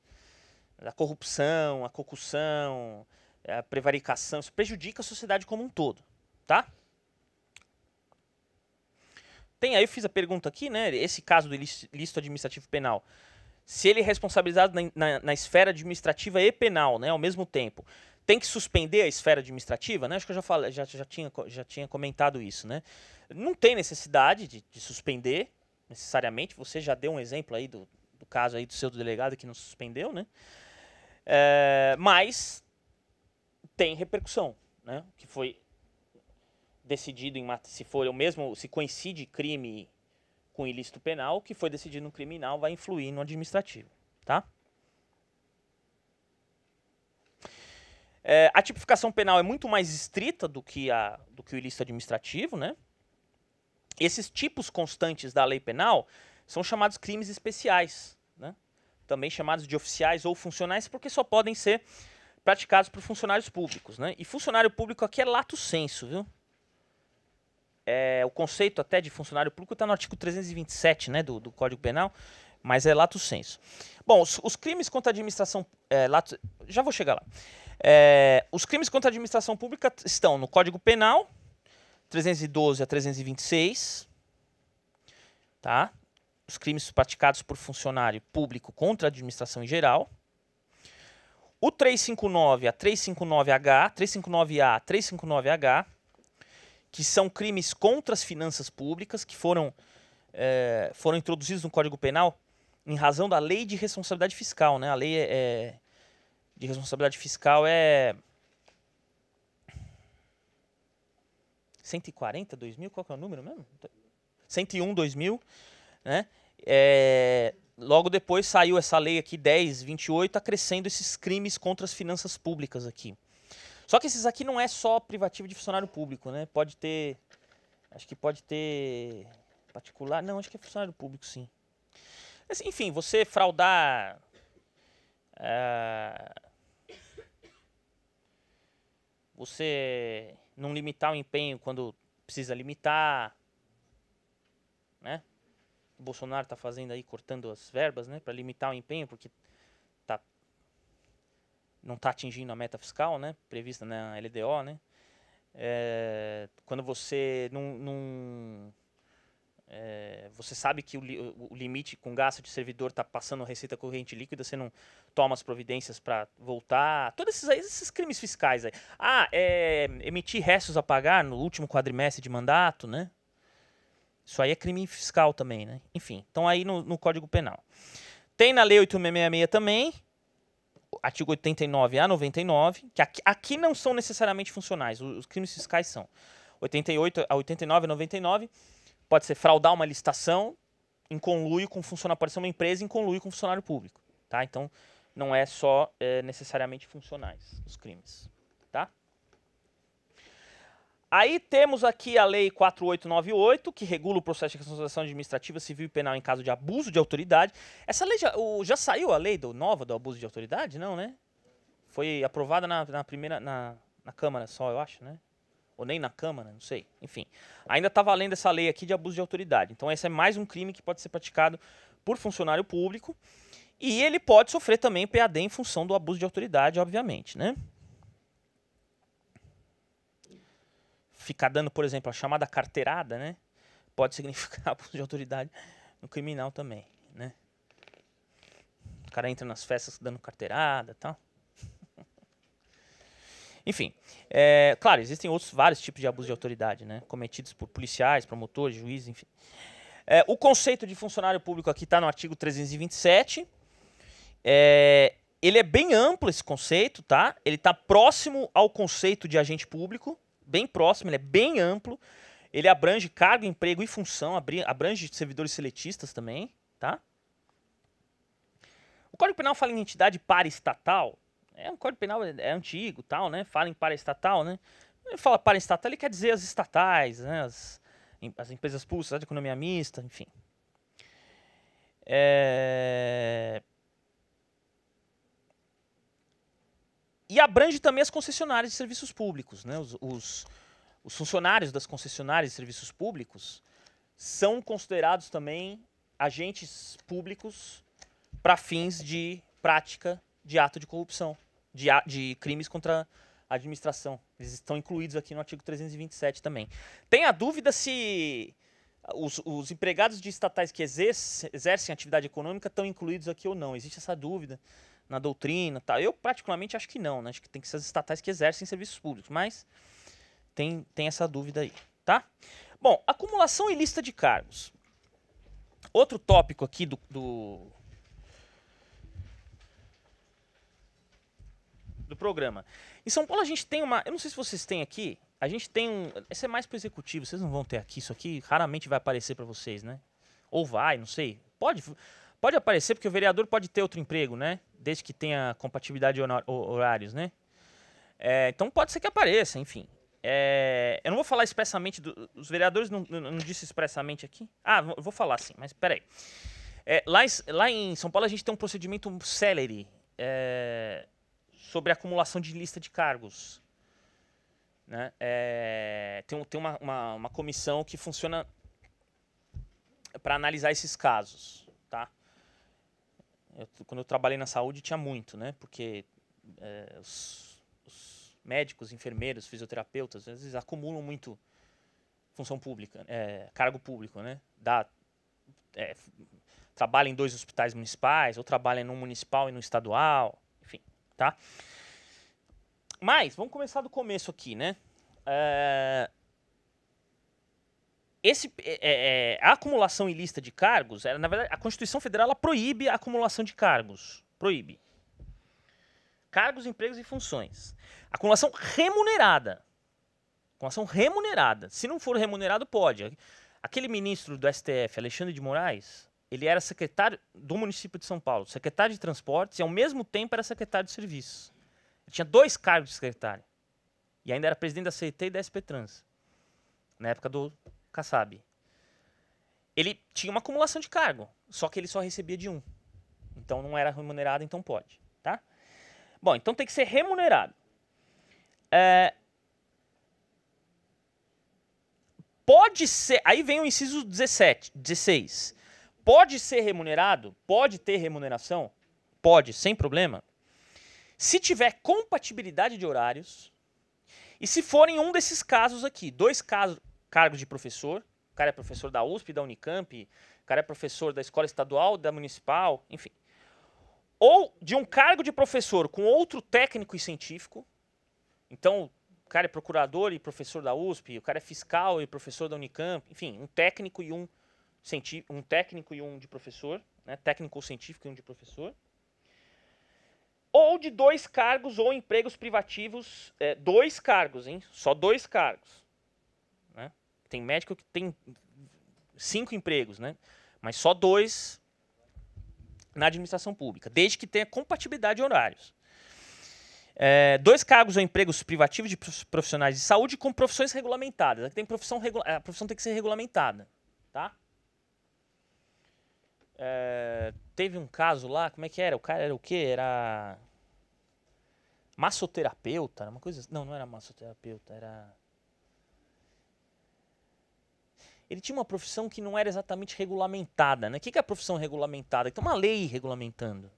A corrupção, a concussão, a prevaricação, isso prejudica a sociedade como um todo, tá? Tem, aí eu fiz a pergunta aqui, né? Esse caso do ilícito administrativo penal. Se ele é responsabilizado na, na, na esfera administrativa e penal, né? Ao mesmo tempo tem que suspender a esfera administrativa, né? Acho que eu já falei, já, já, tinha, já tinha comentado isso, né? Não tem necessidade de, de suspender necessariamente. Você já deu um exemplo aí do, do, caso aí do seu delegado que não suspendeu, né? É, mas tem repercussão, né? Que foi decidido em se for o mesmo, se coincide crime com ilícito penal, o que foi decidido no criminal vai influir no administrativo, tá? É, a tipificação penal é muito mais estrita do que, a, do que o ilícito administrativo, né? Esses tipos constantes da lei penal são chamados crimes especiais, né? também chamados de oficiais ou funcionais, porque só podem ser praticados por funcionários públicos. Né? E funcionário público aqui é lato senso, viu? é, o conceito até de funcionário público está no artigo 327 né, do, do Código Penal, mas é lato senso. Bom, os, os crimes contra a administração. É, lato, já vou chegar lá. É, os crimes contra a administração pública estão no Código Penal, 312 a 326, tá? Os crimes praticados por funcionário público contra a administração em geral. O 359 a 359H, 359A, 359H, que são crimes contra as finanças públicas, que foram, é, foram introduzidos no Código Penal em razão da lei de responsabilidade fiscal. Né? A lei é, é de responsabilidade fiscal é. 140, 2000, qual que é o número mesmo? 101, 2000, né? É, logo depois saiu essa lei aqui 10, 28, acrescendo esses crimes contra as finanças públicas aqui. Só que esses aqui não é só privativo de funcionário público, né? Pode ter. Acho que pode ter. Particular. Não, acho que é funcionário público, sim. Mas, enfim, você fraudar. Uh, você não limitar o empenho quando precisa limitar. Né? O Bolsonaro está fazendo aí, cortando as verbas, né? Para limitar o empenho, porque não está atingindo a meta fiscal, né, prevista na LDO, né, é, quando você não, não é, você sabe que o, o, limite com gasto de servidor está passando receita corrente líquida, você não toma as providências para voltar. Todos esses, esses crimes fiscais aí. Ah, é, emitir restos a pagar no último quadrimestre de mandato, né? Isso aí é crime fiscal também, né? Enfim, então aí no, no Código Penal. Tem na Lei 8666 também artigo 89 a 99, que aqui, aqui não são necessariamente funcionais, os, os crimes fiscais são. 88 a 89 a 99 pode ser fraudar uma licitação em conluio com funcionário, pode ser uma empresa em conluio com funcionário público, tá? Então, não é só é, necessariamente funcionais os crimes. Aí temos aqui a Lei 4898, que regula o processo de responsabilização administrativa civil e penal em caso de abuso de autoridade. Essa lei já, o, já saiu a lei do, nova do abuso de autoridade? Não, né? Foi aprovada na, na primeira. Na, na Câmara só, eu acho, né? Ou nem na Câmara, não sei. Enfim. Ainda está valendo essa lei aqui de abuso de autoridade. Então, esse é mais um crime que pode ser praticado por funcionário público. E ele pode sofrer também PAD em função do abuso de autoridade, obviamente, né? ficar dando, por exemplo, a chamada carteirada, né? Pode significar abuso de autoridade no criminal também, né? O cara entra nas festas dando carteirada tal. Enfim, é, claro, existem outros vários tipos de abuso de autoridade, né? Cometidos por policiais, promotores, juízes, enfim. É, o conceito de funcionário público aqui está no artigo 327. É, ele é bem amplo esse conceito, tá? Ele está próximo ao conceito de agente público, bem próximo, ele é bem amplo. Ele abrange cargo, emprego e função, abrange servidores seletistas também, tá? O Código Penal fala em entidade paraestatal. É um Código Penal é, é, antigo, tal, né? Fala em paraestatal, né? Ele fala paraestatal, ele quer dizer as estatais, né? As, as empresas públicas, a economia mista, enfim. É... e abrange também as concessionárias de serviços públicos. Né? Os, os, os funcionários das concessionárias de serviços públicos são considerados também agentes públicos para fins de prática de ato de corrupção, de, de crimes contra a administração. Eles estão incluídos aqui no artigo 327 também. Tem a dúvida se os, os, empregados de estatais que exercem atividade econômica estão incluídos aqui ou não. Existe essa dúvida na doutrina tal. Eu, particularmente, acho que não, né? Acho que tem que ser as estatais que exercem serviços públicos, mas tem, tem essa dúvida aí, tá? Bom, acumulação e lista de cargos. Outro tópico aqui do, do, do programa. Em São Paulo a gente tem uma. Eu não sei se vocês têm aqui. A gente tem um. Esse é mais pro executivo, vocês não vão ter aqui. Isso aqui raramente vai aparecer para vocês, né? Ou vai, não sei. Pode. Pode aparecer, porque o vereador pode ter outro emprego, né? Desde que tenha compatibilidade de horários, né? É, então pode ser que apareça, enfim. É, eu não vou falar expressamente. Do, os vereadores não, não, não disse expressamente aqui? Ah, vou falar sim, mas peraí. É, lá, lá em São Paulo a gente tem um procedimento celery é, sobre acumulação de lista de cargos. Né? É, tem tem uma, uma, uma comissão que funciona para analisar esses casos eu, quando eu trabalhei na saúde tinha muito, né? Porque é, os, os, médicos, enfermeiros, fisioterapeutas, às vezes acumulam muito função pública, é, cargo público, né? Dá, é, trabalha em dois hospitais municipais, ou trabalha num municipal e no estadual, enfim, tá? Mas, vamos começar do começo aqui, né? É, esse, é, é, é, a acumulação ilícita de cargos, é, na verdade, a Constituição Federal ela proíbe a acumulação de cargos. Proíbe. Cargos, empregos e funções. Acumulação remunerada. Acumulação remunerada. Se não for remunerado, pode. Aquele ministro do STF, Alexandre de Moraes, ele era secretário do município de São Paulo, secretário de transportes e, ao mesmo tempo, era secretário de serviços. Ele tinha dois cargos de secretário. E ainda era presidente da CET e da SP Trans. Na época do Kassab. Ele tinha uma acumulação de cargo, só que ele só recebia de um. Então não era remunerado, então pode, tá? Bom, então tem que ser remunerado. É... Pode ser, aí vem o inciso 17, 16. Pode ser remunerado, pode ter remuneração, pode, sem problema, se tiver compatibilidade de horários e se forem um desses casos aqui, dois casos, cargo de professor, o cara é professor da USP, da Unicamp, o cara é professor da escola estadual, da municipal, enfim. Ou de um cargo de professor com outro técnico e científico. Então, o cara é procurador e professor da USP, o cara é fiscal e professor da Unicamp, enfim, um técnico e um científico, um técnico e um de professor, né? técnico ou científico e um de professor. Ou de dois cargos ou empregos privativos, é, dois cargos, hein? Só dois cargos. Tem médico que tem cinco empregos, né? Mas só dois na administração pública, desde que tenha compatibilidade de horários. É, dois cargos ou empregos privativos de profissionais de saúde com profissões regulamentadas. Aqui tem profissão regula a profissão tem que ser regulamentada, tá? É, teve um caso lá, como é que era? O cara era o quê? Era massoterapeuta, uma coisa. Não, não era massoterapeuta, era ele tinha uma profissão que não era exatamente regulamentada. Né? O que é a profissão regulamentada? Tem uma lei regulamentando.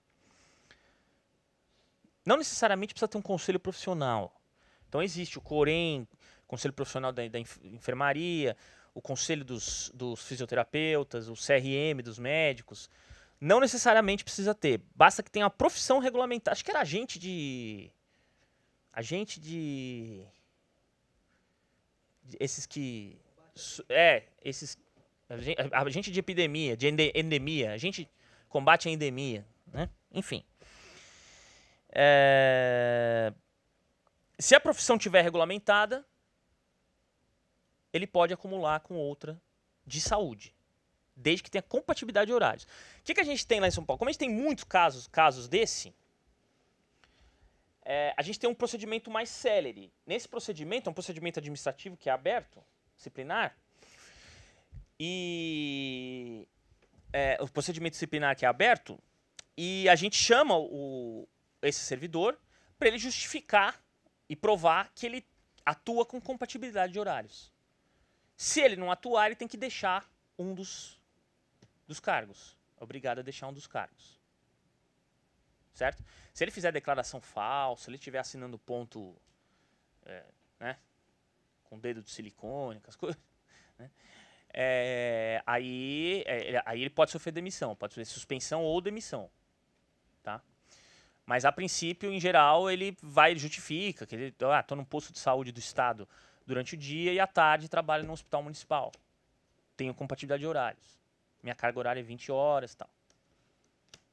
Não necessariamente precisa ter um conselho profissional. Então existe o COREN, Conselho Profissional da, da Enfermaria, o Conselho dos, dos Fisioterapeutas, o CRM dos médicos. Não necessariamente precisa ter. Basta que tenha uma profissão regulamentada. Acho que era agente de. Agente de. Esses que é, esses. Agente de epidemia, de endemia, a gente combate a endemia, né? Enfim. É... Se a profissão tiver regulamentada, ele pode acumular com outra de saúde, desde que tenha compatibilidade de horários. O que, que a gente tem lá em São Paulo? Como a gente tem muitos casos, casos desse, é, a gente tem um procedimento mais célere. Nesse procedimento, é um procedimento administrativo que é aberto, disciplinar. E é, o procedimento disciplinar que é aberto, e a gente chama o, esse servidor para ele justificar e provar que ele atua com compatibilidade de horários. Se ele não atuar, ele tem que deixar um dos, dos cargos. É obrigado a deixar um dos cargos. Certo? Se ele fizer declaração falsa, ele estiver assinando ponto. É, né? com dedo de silicone, com as coisas. Né? É, aí, é, aí ele pode sofrer demissão, pode sofrer suspensão ou demissão. Tá? Mas a princípio, em geral, ele vai, ele justifica que ele ah, tô num posto de saúde do estado durante o dia e à tarde trabalho no hospital municipal. Tenho compatibilidade de horários. Minha carga horária é 20 horas, tal.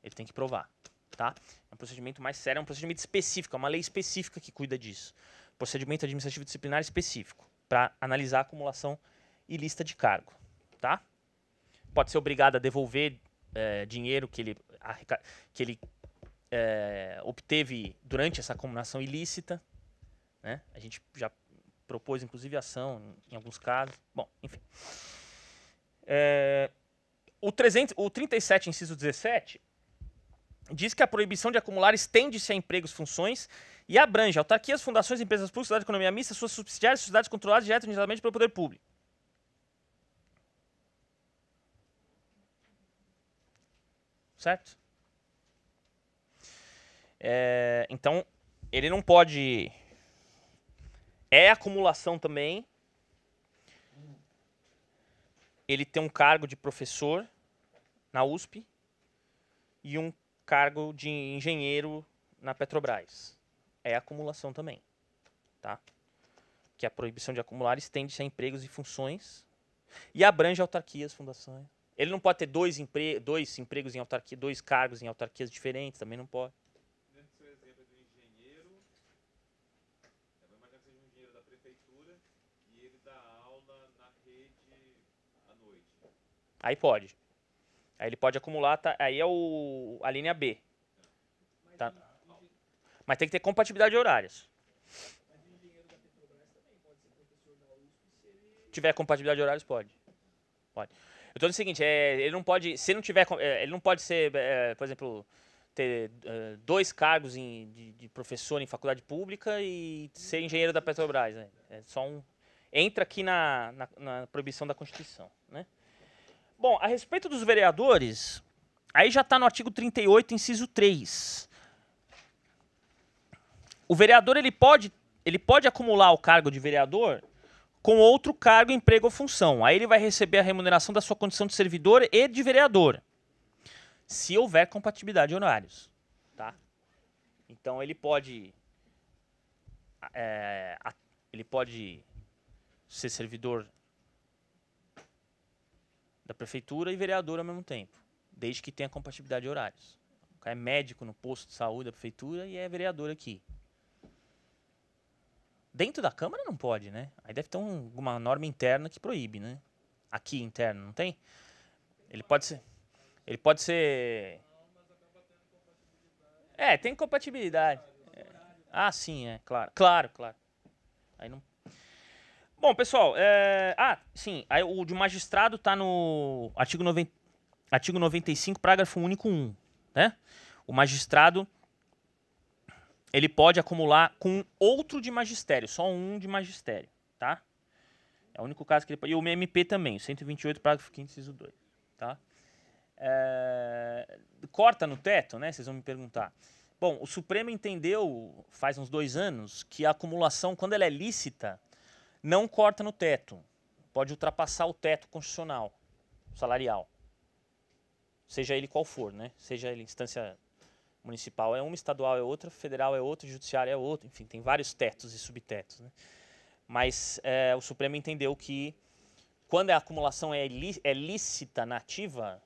Ele tem que provar, tá? É um procedimento mais sério, é um procedimento específico, é uma lei específica que cuida disso procedimento administrativo disciplinar específico para analisar a acumulação e lista de cargo, tá? Pode ser obrigado a devolver é, dinheiro que ele, que ele é, obteve durante essa acumulação ilícita, né? A gente já propôs, inclusive, ação em alguns casos. Bom, enfim. É, o, 300, o 37, inciso 17, diz que a proibição de acumular estende-se a empregos, funções e abrange autarquias, fundações, empresas públicas, sociedade de economia mista, suas subsidiárias, sociedades controladas direto e indiretamente pelo poder público. Certo? É, então, ele não pode. É acumulação também. Ele tem um cargo de professor na USP e um cargo de engenheiro na Petrobras é a acumulação também, tá? Que a proibição de acumular estende-se a empregos e funções e abrange autarquias, fundações. Ele não pode ter dois, empre dois empregos em autarquia, dois cargos em autarquias diferentes, também não pode. do engenheiro, é engenheiro da prefeitura e ele dá aula na rede à noite. Aí pode. Aí ele pode acumular, tá, aí é o, a linha B. Tá? Mas tem que ter compatibilidade de horários. tiver compatibilidade de horários, pode. Pode. Eu estou no seguinte, é, ele não pode, se não tiver, é, ele não pode ser, é, por exemplo, ter é, dois cargos em, de, de, professor em faculdade pública e ser engenheiro da Petrobras, né? É só um, entra aqui na, na, na proibição da Constituição, né? Bom, a respeito dos vereadores, aí já está no artigo 38, inciso 3 o vereador ele pode, ele pode acumular o cargo de vereador com outro cargo, emprego ou função. Aí ele vai receber a remuneração da sua condição de servidor e de vereador, se houver compatibilidade de honorários, tá? Então ele pode, é, ele pode ser servidor da prefeitura e vereador ao mesmo tempo, desde que tenha compatibilidade de horários. É médico no posto de saúde da prefeitura e é vereador aqui. Dentro da Câmara não pode, né? Aí deve ter um, norma interna que proíbe, né? Aqui interno, não tem? Ele pode ser. Ele pode ser. É, tem compatibilidade. É. Ah, sim, é, claro. Claro, claro. Aí não. Bom, pessoal, é... ah, sim, aí o de magistrado tá no artigo, 90... artigo 95, parágrafo único 1, né? O magistrado ele pode acumular com outro de magistério, só um de magistério, tá? É o único caso que ele pode. E o MP também, 128, parágrafo 5, inciso 2, tá? É... Corta no teto, né? Vocês vão me perguntar. Bom, o Supremo entendeu, faz uns dois anos, que a acumulação, quando ela é lícita, não corta no teto. Pode ultrapassar o teto constitucional, salarial. Seja ele qual for, né? Seja ele instância municipal é uma, estadual é outra, federal é outra, judiciário é outro, enfim, tem vários tetos e subtetos. Né? Mas é, o Supremo entendeu que quando a acumulação é, é lícita, nativa,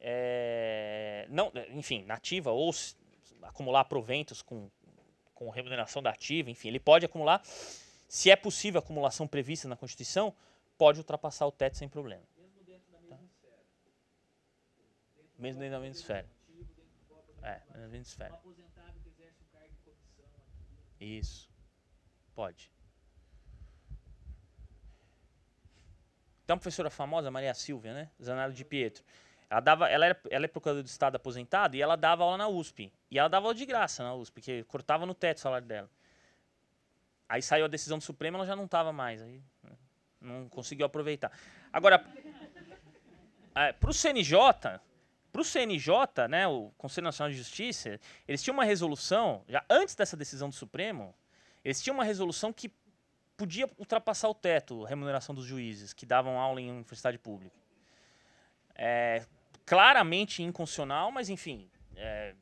é, não, enfim, nativa ou acumular proventos com, com remuneração da ativa, enfim, ele pode acumular, se é possível a acumulação prevista na Constituição, pode ultrapassar o teto sem problema. Mesmo dentro da mesma tá? esfera. Mesmo dentro da mesma esfera. É, menos 20 esfera. Isso. Pode. Então, professora famosa, Maria Silvia, né? Zanaro de Pietro. Ela, dava, ela, era, ela é procuradora do Estado aposentada e ela dava aula na USP. E ela dava aula de graça na USP, porque cortava no teto o salário dela. Aí saiu a decisão do Supremo, ela já não estava mais. Aí né? não conseguiu aproveitar. Agora, é, para o CNJ, para o CNJ, né, o Conselho Nacional de Justiça, eles tinham uma resolução, já antes dessa decisão do Supremo, eles tinham uma resolução que podia ultrapassar o teto, a remuneração dos juízes que davam aula em universidade pública. É, claramente inconstitucional, mas enfim. É,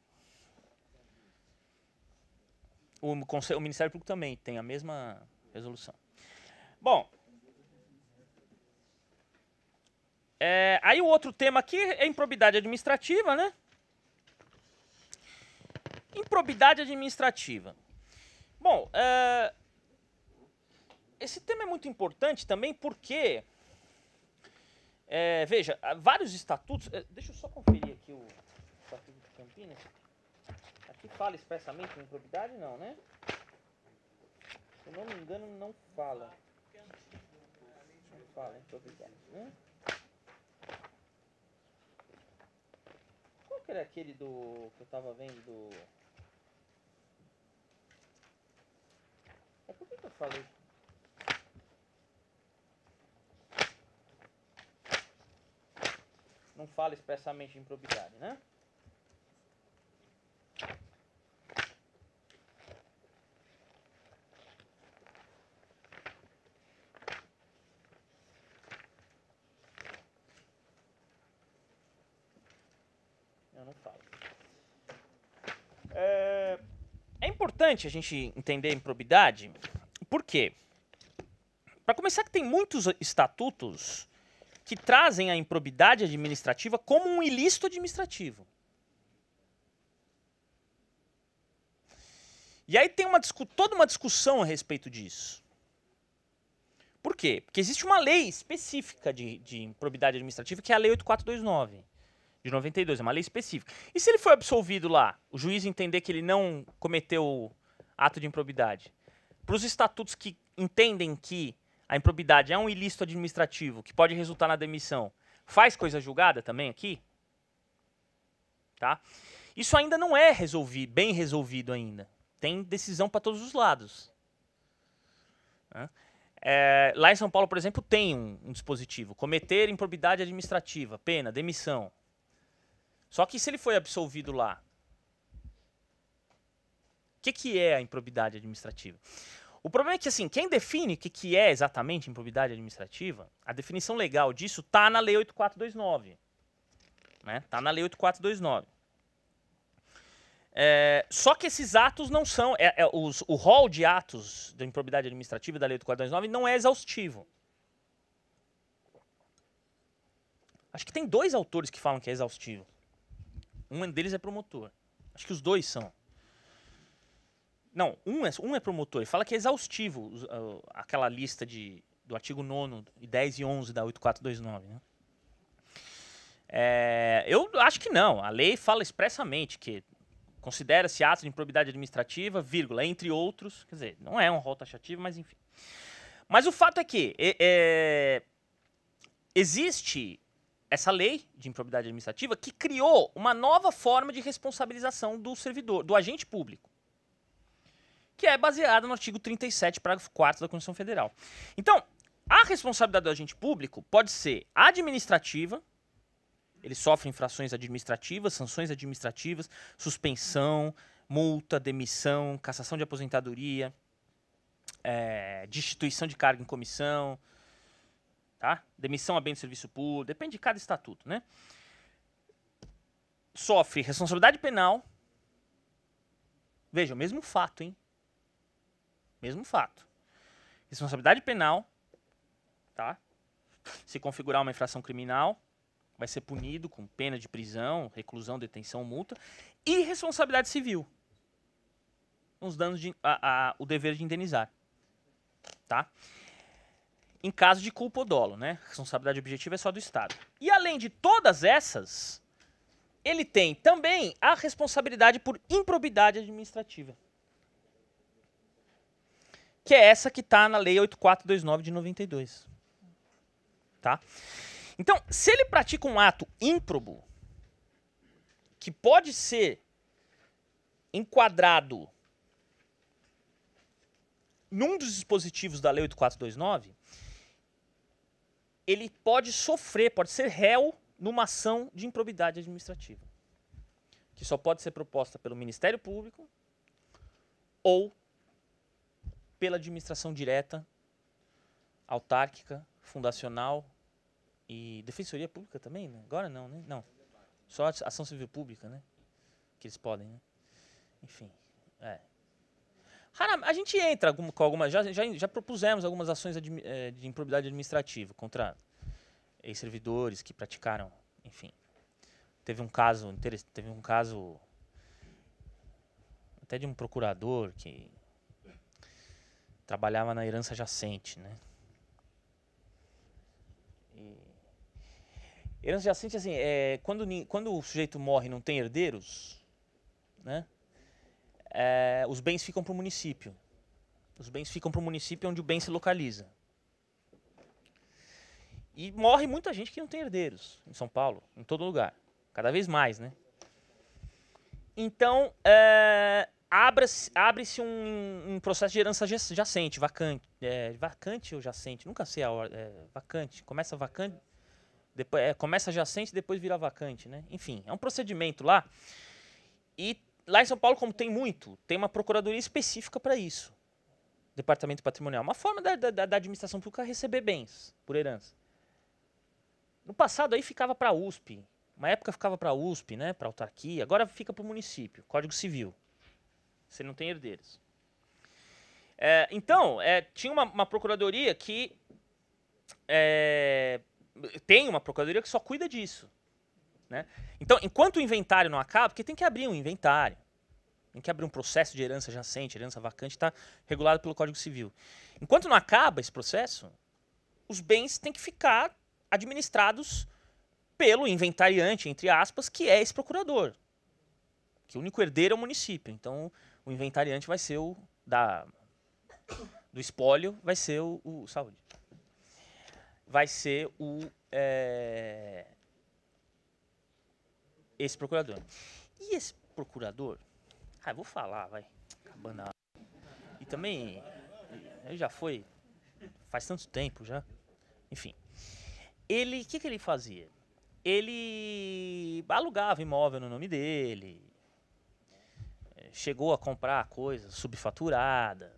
o, o Ministério Público também tem a mesma resolução. Bom, É, aí o outro tema aqui é improbidade administrativa, né? Improbidade administrativa. Bom, é, esse tema é muito importante também porque, é, veja, vários estatutos. É, deixa eu só conferir aqui o Estatuto de Campinas. Aqui fala expressamente em improbidade, não, né? Se eu não me engano, não fala. Não fala improbidade, né? que era aquele do. que eu tava vendo do. É por que, que eu falei? Não fala expressamente de improbidade, né? importante a gente entender a improbidade, por quê? Para começar, que tem muitos estatutos que trazem a improbidade administrativa como um ilícito administrativo. E aí tem uma, toda uma discussão a respeito disso. Por quê? Porque existe uma lei específica de, de improbidade administrativa, que é a Lei 8429, de 92, é uma lei específica. E se ele foi absolvido lá, o juiz entender que ele não cometeu ato de improbidade. Para os estatutos que entendem que a improbidade é um ilícito administrativo que pode resultar na demissão, faz coisa julgada também aqui? Tá? Isso ainda não é resolvido, bem resolvido ainda. Tem decisão para todos os lados. É, lá em São Paulo, por exemplo, tem um, um dispositivo: cometer improbidade administrativa, pena, demissão. Só que se ele foi absolvido lá o que, que é a improbidade administrativa? O problema é que, assim, quem define o que, que é exatamente improbidade administrativa, a definição legal disso está na Lei 8429. Né? Tá na Lei 8429. É, só que esses atos não são. É, é, os, o rol de atos da improbidade administrativa da Lei 8429 não é exaustivo. Acho que tem dois autores que falam que é exaustivo. Um deles é promotor. Acho que os dois são. Não, um é, um é promotor. Fala que é exaustivo ah, aquela lista de, do artigo 9 e 10 e 11 da 8429, né? É, eu acho que não. A lei fala expressamente que considera-se ato de improbidade administrativa, vírgula, entre outros. Quer dizer, não é um rol taxativo, mas enfim. Mas o fato é que é, é, existe essa lei de improbidade administrativa que criou uma nova forma de responsabilização do servidor, do agente público que é baseada no artigo 37, parágrafo 4 da Constituição Federal. Então, a responsabilidade do agente público pode ser administrativa, ele sofre infrações administrativas, sanções administrativas, suspensão, multa, demissão, cassação de aposentadoria, é, destituição de cargo em comissão, tá? demissão a bem do serviço público, depende de cada estatuto, né? Sofre responsabilidade penal. Veja, o mesmo fato, hein? Mesmo fato. Responsabilidade penal, tá? Se configurar uma infração criminal, vai ser punido com pena de prisão, reclusão, detenção, multa. E responsabilidade civil. Os danos de, a, a, o dever de indenizar. Tá? Em caso de culpa ou dolo, né? Responsabilidade objetiva é só do Estado. E além de todas essas, ele tem também a responsabilidade por improbidade administrativa que é essa que está na Lei 8429 de 92. Tá? Então, se ele pratica um ato ímprobo, que pode ser enquadrado num dos dispositivos da Lei 8429, ele pode sofrer, pode ser réu numa ação de improbidade administrativa, que só pode ser proposta pelo Ministério Público ou pela administração direta, autárquica, fundacional e defensoria pública também, né? Agora não, né? Não. Só ação civil pública, né? Que eles podem, né? Enfim, é. A gente entra com algumas. Já, já, já propusemos algumas ações é, de improbidade administrativa contra ex-servidores que praticaram, enfim. Teve um caso, teve um caso até de um procurador que trabalhava na herança jacente, né? E... Herança jacente, assim, é, quando, quando o sujeito morre e não tem herdeiros, né? É, os bens ficam para o município. Os bens ficam para o município onde o bem se localiza. E morre muita gente que não tem herdeiros em São Paulo, em todo lugar. Cada vez mais, né? Então, é, abre-se abre um, um, processo de herança jacente, vacante. É, vacante ou jacente? Nunca sei a hora. É, vacante. Começa vacante. Depois, é, começa jacente depois vira vacante, né? Enfim, é um procedimento lá. E lá em São Paulo, como tem muito, tem uma procuradoria específica para isso. Departamento Patrimonial. Uma forma da, da, da administração pública receber bens por herança. No passado aí ficava para a USP. Uma época ficava para a USP, né, para autarquia. Agora fica para o município, Código Civil. Você não tem herdeiros. É, então, é, tinha uma, uma, procuradoria que. É, tem uma procuradoria que só cuida disso. Né? Então, enquanto o inventário não acaba, porque tem que abrir um inventário. Tem que abrir um processo de herança jacente, herança vacante, está regulado pelo Código Civil. Enquanto não acaba esse processo, os bens têm que ficar administrados pelo inventariante, entre aspas, que é esse procurador. Que o único herdeiro é o município. Então, o inventariante vai ser o da do espólio vai ser o, o saúde vai ser o é, esse procurador e esse procurador ah, vou falar vai acabando a... e também ele já foi faz tanto tempo já enfim ele o que, que ele fazia ele alugava imóvel no nome dele chegou a comprar coisa subfaturada.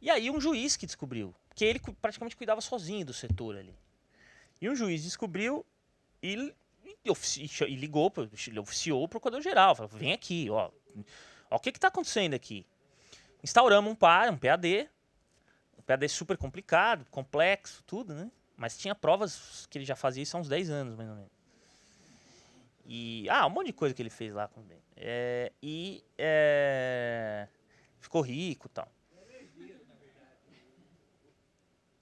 E aí um juiz que descobriu, que ele praticamente cuidava sozinho do setor ali. E um juiz descobriu e, e ligou, oficiou o procurador-geral, falou, vem aqui, ó, ó o que está acontecendo aqui? Instauramos um PAD, um PAD, um PAD super complicado, complexo, tudo, né? Mas tinha provas que ele já fazia isso há uns 10 anos, mais ou menos. E, ah, um monte de coisa que ele fez lá também. É, e é, ficou rico e tal.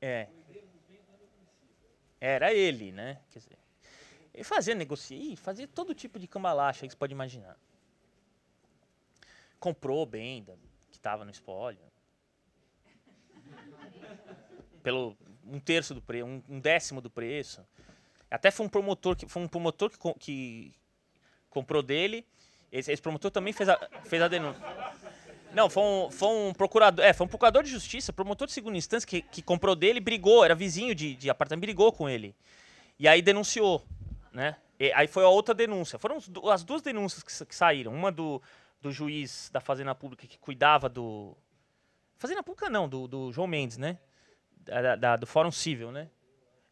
É. Era ele, né? Quer dizer, ele fazia negocio, fazia todo tipo de cambalacha que você pode imaginar. Comprou bem da, que estava no espólio. Pelo um terço do preço, um, um décimo do preço. Até foi um promotor que, foi um promotor que, que comprou dele. Esse, esse, promotor também fez a, fez a denúncia. Não, foi um, foi um procurador. É, foi um procurador de justiça, promotor de segunda instância, que, que comprou dele, brigou, era vizinho de, de apartamento, brigou com ele. E aí denunciou, né? E, aí foi a outra denúncia. Foram as duas denúncias que, que saíram. Uma do, do juiz da Fazenda Pública que cuidava do. Fazenda Pública não, do, do João Mendes, né? Da, da, do Fórum Civil, né?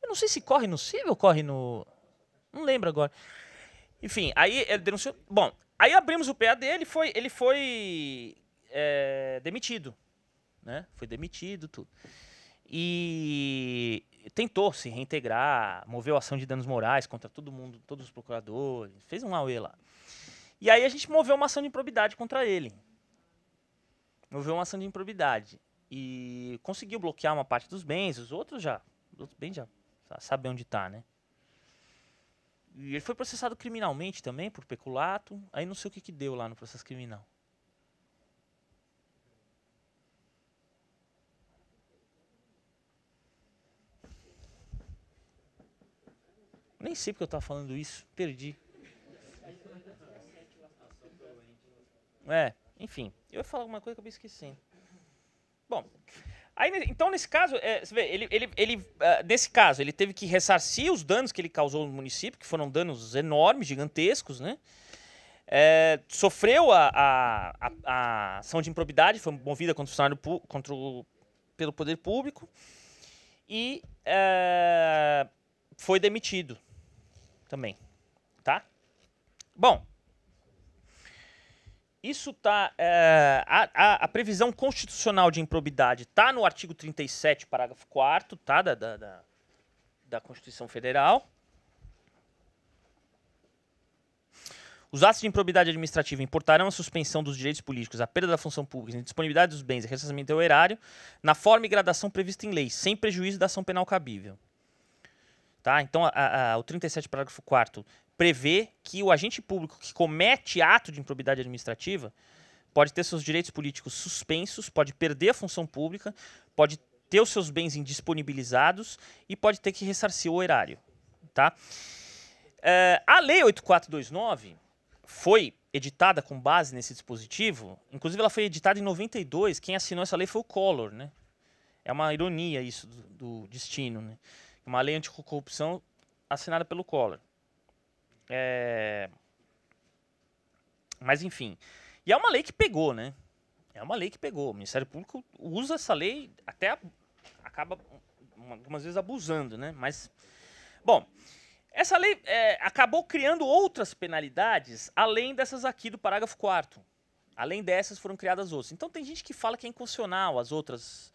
Eu não sei se corre no civil ou corre no. Não lembro agora. Enfim, aí ele denunciou. Bom, aí abrimos o PA dele, foi, ele foi é, demitido. Né? Foi demitido, tudo. E tentou se reintegrar, moveu ação de danos morais contra todo mundo, todos os procuradores, fez um auê lá. E aí a gente moveu uma ação de improbidade contra ele. Moveu uma ação de improbidade. E conseguiu bloquear uma parte dos bens, os outros já. Os outros bens já sabe onde está, né? E ele foi processado criminalmente também por peculato. Aí não sei o que, que deu lá no processo criminal. Nem sei porque eu estava falando isso, perdi. É, enfim, eu ia falar alguma coisa que eu acabei esquecendo. Bom, Aí, então, nesse caso, é, você vê, ele, ele, ele uh, ah, nesse caso, ele teve que ressarcir os danos que ele causou no município, que foram danos enormes, gigantescos, né? É, sofreu a, a, a, a, ação de improbidade, foi movida contra o funcionário contra o, pelo poder público e é, foi demitido também, tá? Bom, isso tá. É, a, a, a, previsão constitucional de improbidade está no artigo 37, parágrafo 4 tá, da, da, da Constituição Federal. Os atos de improbidade administrativa importarão a suspensão dos direitos políticos, a perda da função pública, a indisponibilidade dos bens, a recenseamento ao erário, na forma e gradação prevista em lei, sem prejuízo da ação penal cabível. Tá? Então, a, a, o 37, parágrafo 4 prevê que o agente público que comete ato de improbidade administrativa pode ter seus direitos políticos suspensos, pode perder a função pública, pode ter os seus bens indisponibilizados e pode ter que ressarcir o erário. Tá? É, a Lei 8429 foi editada com base nesse dispositivo, inclusive ela foi editada em 92, quem assinou essa lei foi o Collor. Né? É uma ironia isso do, do destino. Né? Uma lei anticorrupção assinada pelo Collor. É... Mas enfim. E é uma lei que pegou, né? É uma lei que pegou. O Ministério Público usa essa lei, até acaba algumas vezes abusando, né? Mas, bom, essa lei é, acabou criando outras penalidades além dessas aqui do parágrafo 4. Além dessas, foram criadas outras. Então, tem gente que fala que é inconstitucional as outras,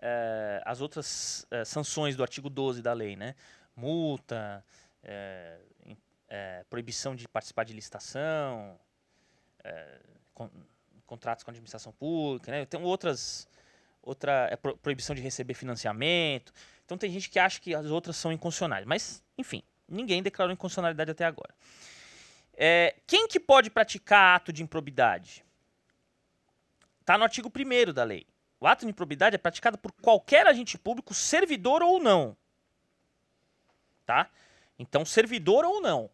é, as outras é, sanções do artigo 12 da lei, né? Multa, é, é, proibição de participar de licitação, é, con contratos com a administração pública, né? Tem outras outra é pro proibição de receber financiamento. Então tem gente que acha que as outras são inconstitucionais, mas enfim, ninguém declarou inconstitucionalidade até agora. É, quem que pode praticar ato de improbidade? Está no artigo 1 da lei. O ato de improbidade é praticado por qualquer agente público, servidor ou não. Tá? Então, servidor ou não.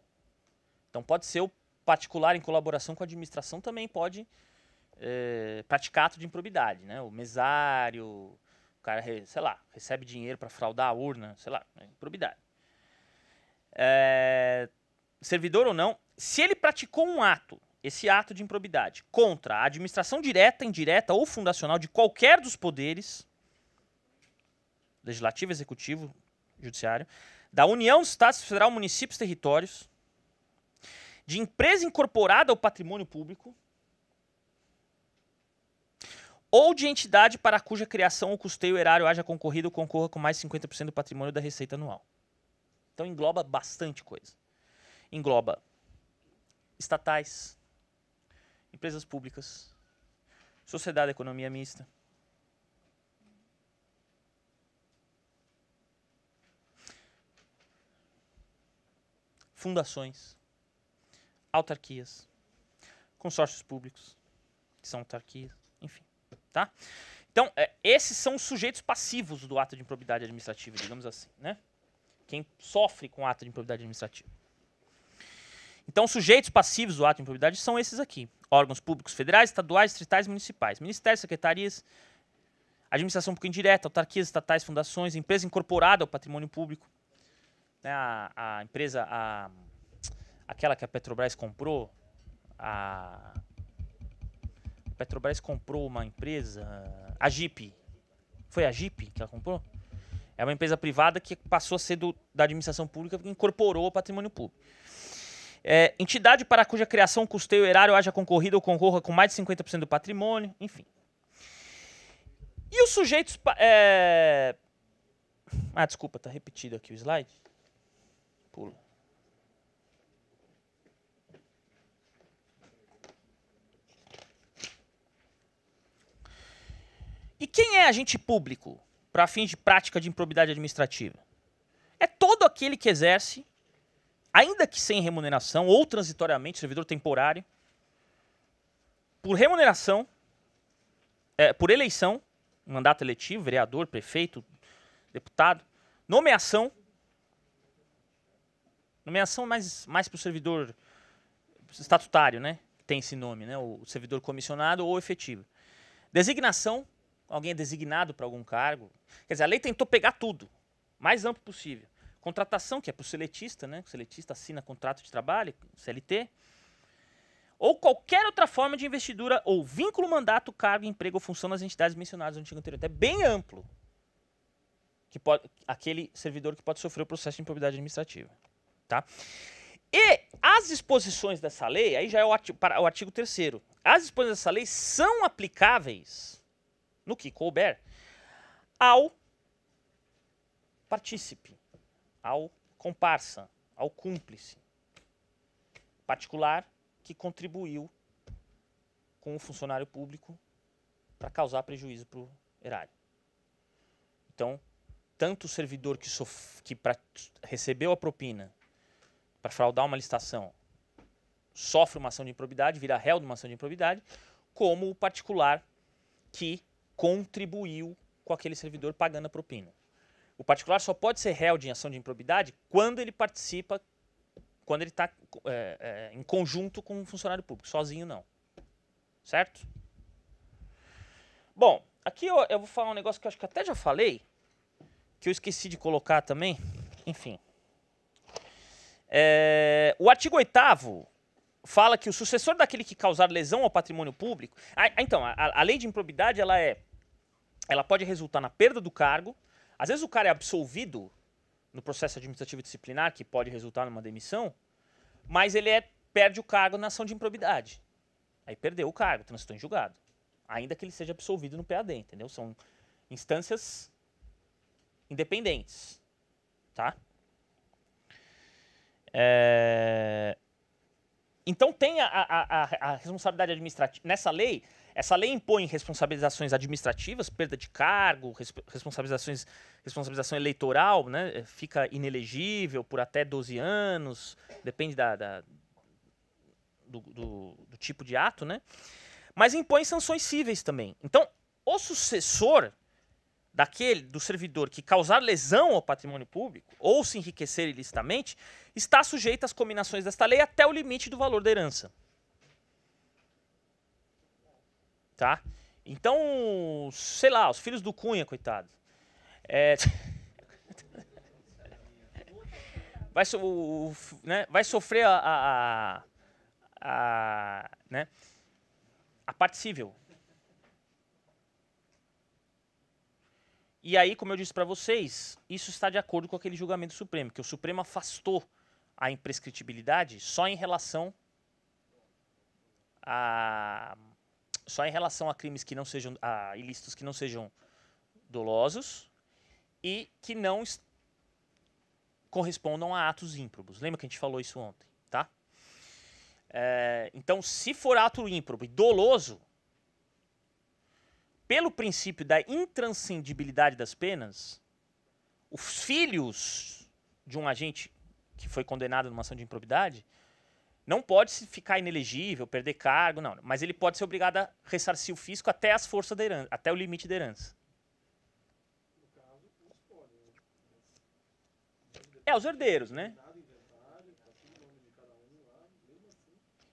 Então pode ser o particular em colaboração com a administração também pode é, praticar ato de improbidade, né? O mesário, o cara, sei lá, recebe dinheiro para fraudar a urna, sei lá, é improbidade. É, servidor ou não, se ele praticou um ato, esse ato de improbidade, contra a administração direta, indireta ou fundacional de qualquer dos poderes, legislativo, executivo, judiciário, da União, Estados, Federal, municípios, territórios, de empresa incorporada ao patrimônio público ou de entidade para cuja criação o custeio erário haja concorrido ou concorra com mais 50% do patrimônio da receita anual. Então engloba bastante coisa. Engloba estatais, empresas públicas, sociedade economia mista. Fundações autarquias, consórcios públicos, que são autarquias, enfim, tá? Então, é, esses são os sujeitos passivos do ato de improbidade administrativa, digamos assim, né? Quem sofre com o ato de improbidade administrativa. Então, sujeitos passivos do ato de improbidade são esses aqui: órgãos públicos federais, estaduais, distritais, municipais, ministérios, secretarias, administração pública indireta, autarquias, estatais, fundações, empresa incorporada ao patrimônio público, né, a, a, empresa, a aquela que a Petrobras comprou, a Petrobras comprou uma empresa, a Jeep. Foi a Jeep que ela comprou? É uma empresa privada que passou a ser do, da administração pública e incorporou o patrimônio público. É, entidade para cuja criação, custeio erário haja concorrido ou concorra com mais de 50% do patrimônio, enfim. E os sujeitos. É... Ah, desculpa, tá repetido aqui o slide. Pula. E quem é agente público para fins de prática de improbidade administrativa? É todo aquele que exerce, ainda que sem remuneração ou transitoriamente, servidor temporário, por remuneração, é, por eleição, mandato eletivo, vereador, prefeito, deputado, nomeação, nomeação mais, mais para o servidor estatutário, né? Tem esse nome, né? O servidor comissionado ou efetivo. Designação alguém é designado para algum cargo. Quer dizer, a lei tentou pegar tudo, mais amplo possível. Contratação, que é para o seletista, né? O seletista assina contrato de trabalho, CLT. Ou qualquer outra forma de investidura ou vínculo, mandato, cargo, emprego ou função nas entidades mencionadas no antigo anterior. Então, é bem amplo. Que pode, aquele servidor que pode sofrer o processo de improbidade administrativa. Tá? E as disposições dessa lei, aí já é o artigo, o artigo 3 as disposições dessa lei são aplicáveis no que couber, ao partícipe, ao comparsa, ao cúmplice particular que contribuiu com o funcionário público para causar prejuízo para o erário. Então, tanto o servidor que, sof... que recebeu a propina para fraudar uma licitação sofre uma ação de improbidade, vira réu de uma ação de improbidade, como o particular que contribuiu com aquele servidor pagando a propina. O particular só pode ser réu de ação de improbidade quando ele participa, quando ele está é, é, em conjunto com um funcionário público, sozinho não. Certo? Bom, aqui eu, eu vou falar um negócio que eu acho que até já falei, que eu esqueci de colocar também. Enfim. É, o artigo 8 fala que o sucessor daquele que causar lesão ao patrimônio público. então, a, a, lei de improbidade ela é. Ela pode resultar na perda do cargo. Às vezes o cara é absolvido no processo administrativo disciplinar, que pode resultar numa demissão, mas ele é, perde o cargo na ação de improbidade. Aí perdeu o cargo, transitou em julgado. Ainda que ele seja absolvido no PAD, entendeu? São instâncias independentes. Tá? É. Então tem a, a, a, a responsabilidade administrativa. Nessa lei, essa lei impõe responsabilizações administrativas, perda de cargo, responsabilizações, responsabilização eleitoral, né? Eh, fica inelegível por até 12 anos, depende da, da do, do, do, tipo de ato, né? Mas impõe sanções cíveis também. Então, o sucessor daquele do servidor que causar lesão ao patrimônio público ou se enriquecer ilicitamente está sujeita às combinações desta lei até o limite do valor da herança. Tá? Então, sei lá, os filhos do Cunha, coitado. É... vai, so o, né? vai, sofrer a, a, a, né? a parte civil. E aí, como eu disse para vocês, isso está de acordo com aquele julgamento do Supremo, que o Supremo afastou a imprescritibilidade só em relação a só em relação a crimes que não sejam a ilícitos que não sejam dolosos e que não correspondam a atos ímprobos. Lembra que a gente falou isso ontem, tá? É, então, se for ato ímprobo e doloso, pelo princípio da intranscendibilidade das penas, os filhos de um agente que foi condenado numa ação de improbidade não pode ficar inelegível, perder cargo, não. Mas ele pode ser obrigado a ressarcir o fisco até as forças da herança, até o limite da herança. É, os herdeiros, né?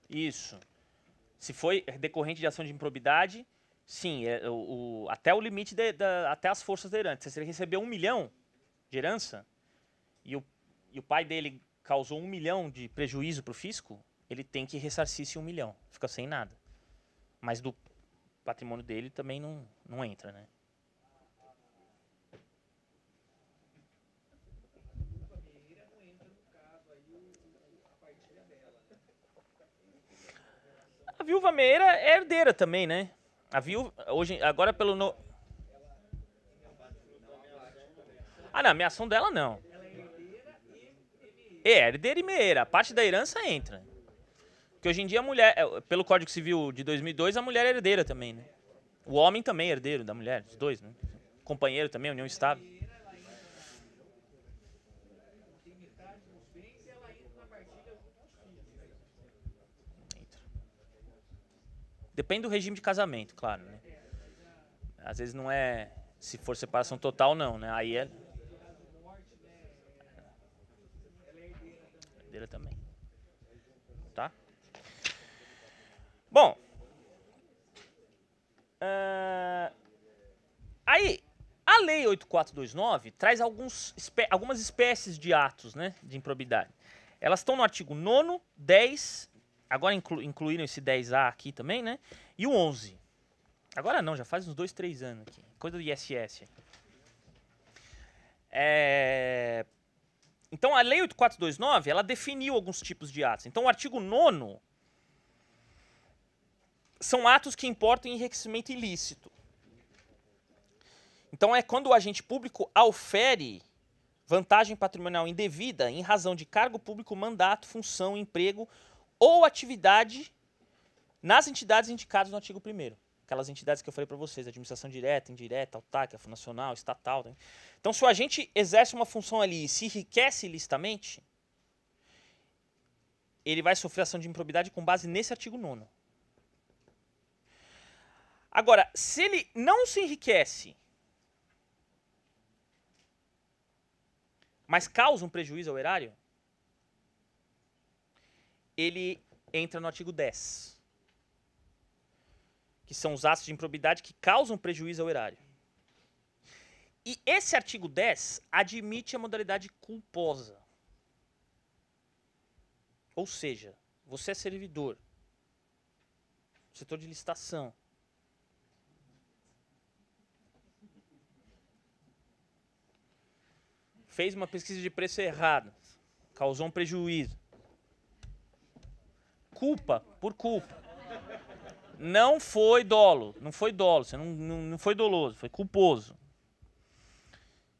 Isso. Se foi decorrente de ação de improbidade, Sim, é, o, o, até o limite, de, da, até as forças da herança. Se ele recebeu um milhão de herança e o, e o pai dele causou um milhão de prejuízo para o fisco, ele tem que ressarcir esse um milhão, fica sem nada. Mas do patrimônio dele também não, não entra, né? A viúva meira é herdeira também, né? A viúva, hoje, agora pelo... No... Ah, não, ameação dela não. É, herdeira é e meira. Parte da herança entra. Porque hoje em dia a mulher, é, pelo Código Civil de 2002, a mulher é herdeira também, né? O homem também é herdeiro da mulher, os dois, né? Companheiro também, união estável. Depende do regime de casamento, claro, né? Às vezes não é se for separação total não, né? Aí é herdeira também. Tá? Bom, uh, aí a lei 8429 traz alguns, espé algumas espécies de atos, né, de improbidade. Elas estão no artigo 9 10 Agora inclu, incluíram esse 10A aqui também, né? E o 11. Agora não, já faz uns 2, 3 anos aqui. Coisa do ISS. É... Então a Lei 8429, ela definiu alguns tipos de atos. Então o artigo 9 são atos que importam enriquecimento ilícito. Então é quando o agente público ofere vantagem patrimonial indevida em razão de cargo público, mandato, função, emprego ou atividade nas entidades indicadas no artigo 1 aquelas entidades que eu falei para vocês, administração direta, indireta, autárquica, nacional, estatal. Né? Então, se o agente exerce uma função ali e se enriquece ilicitamente, ele vai sofrer ação de improbidade com base nesse artigo 9. Agora, se ele não se enriquece, mas causa um prejuízo ao erário, ele entra no artigo 10, que são os atos de improbidade que causam prejuízo ao erário. E esse artigo 10 admite a modalidade culposa. Ou seja, você é servidor, setor de licitação. Fez uma pesquisa de preço errado, causou um prejuízo culpa, por culpa. Não foi dolo, não foi dolo, você não, não, não foi doloso, foi culposo.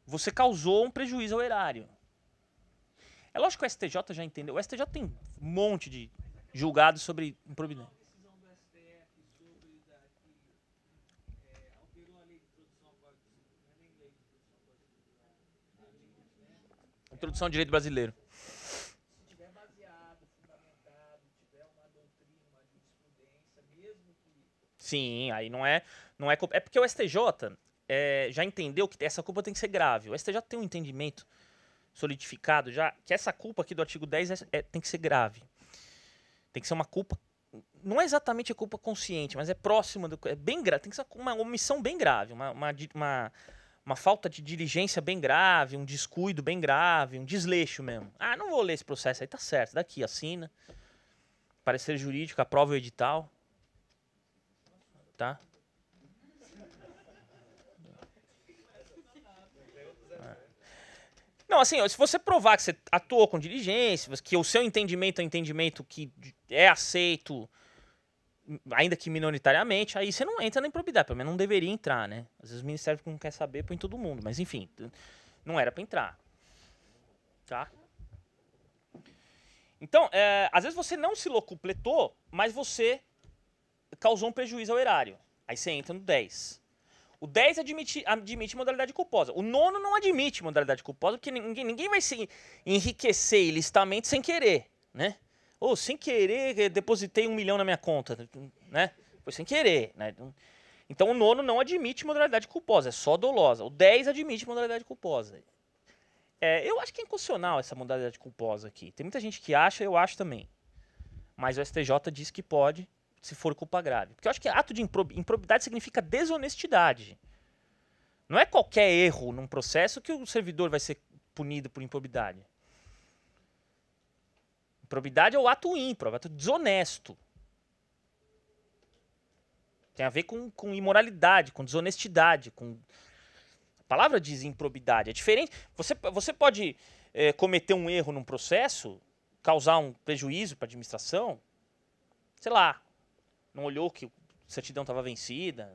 Você causou um prejuízo ao erário. É lógico que o STJ já entendeu. O STJ tem um monte de julgados sobre improbidade. Introdução ao direito brasileiro. Sim, aí não é. Não é, culpa. é porque o STJ é, já entendeu que essa culpa tem que ser grave. O STJ tem um entendimento solidificado já que essa culpa aqui do artigo 10 é, é, tem que ser grave. Tem que ser uma culpa. Não é exatamente a culpa consciente, mas é próxima do. É bem grave. Tem que ser uma omissão bem grave, uma, uma, uma, uma falta de diligência bem grave, um descuido bem grave, um desleixo mesmo. Ah, não vou ler esse processo aí, tá certo. Daqui, assina. Parecer jurídico, aprova o edital tá? Não, assim, se você provar que você atuou com diligência, que o seu entendimento é um entendimento que é aceito, ainda que minoritariamente, aí você não entra na improbidade, pelo menos não deveria entrar, né? Às vezes o Ministério não quer saber, põe todo mundo, mas enfim, não era para entrar. Tá? Então, é, às vezes você não se locupletou, mas você causou um prejuízo ao erário. Aí você entra no 10. O 10 admite, admite modalidade culposa. O nono não admite modalidade culposa, porque ninguém, ninguém vai se enriquecer ilicitamente sem querer, né? Ou sem querer, depositei um milhão na minha conta, né? Foi sem querer, né? Então o nono não admite modalidade culposa, é só dolosa. O 10 admite modalidade culposa. É, eu acho que é inconstitucional essa modalidade culposa aqui. Tem muita gente que acha, eu acho também. Mas o STJ diz que pode, se for culpa grave. Porque eu acho que ato de improbidade significa desonestidade. Não é qualquer erro num processo que o servidor vai ser punido por improbidade. Improbidade é o ato ímprobo, é ato desonesto. Tem a ver com, com imoralidade, com desonestidade, com... A palavra diz improbidade, é diferente. Você, você pode é, cometer um erro num processo, causar um prejuízo para a administração, sei lá, não olhou que a certidão estava vencida,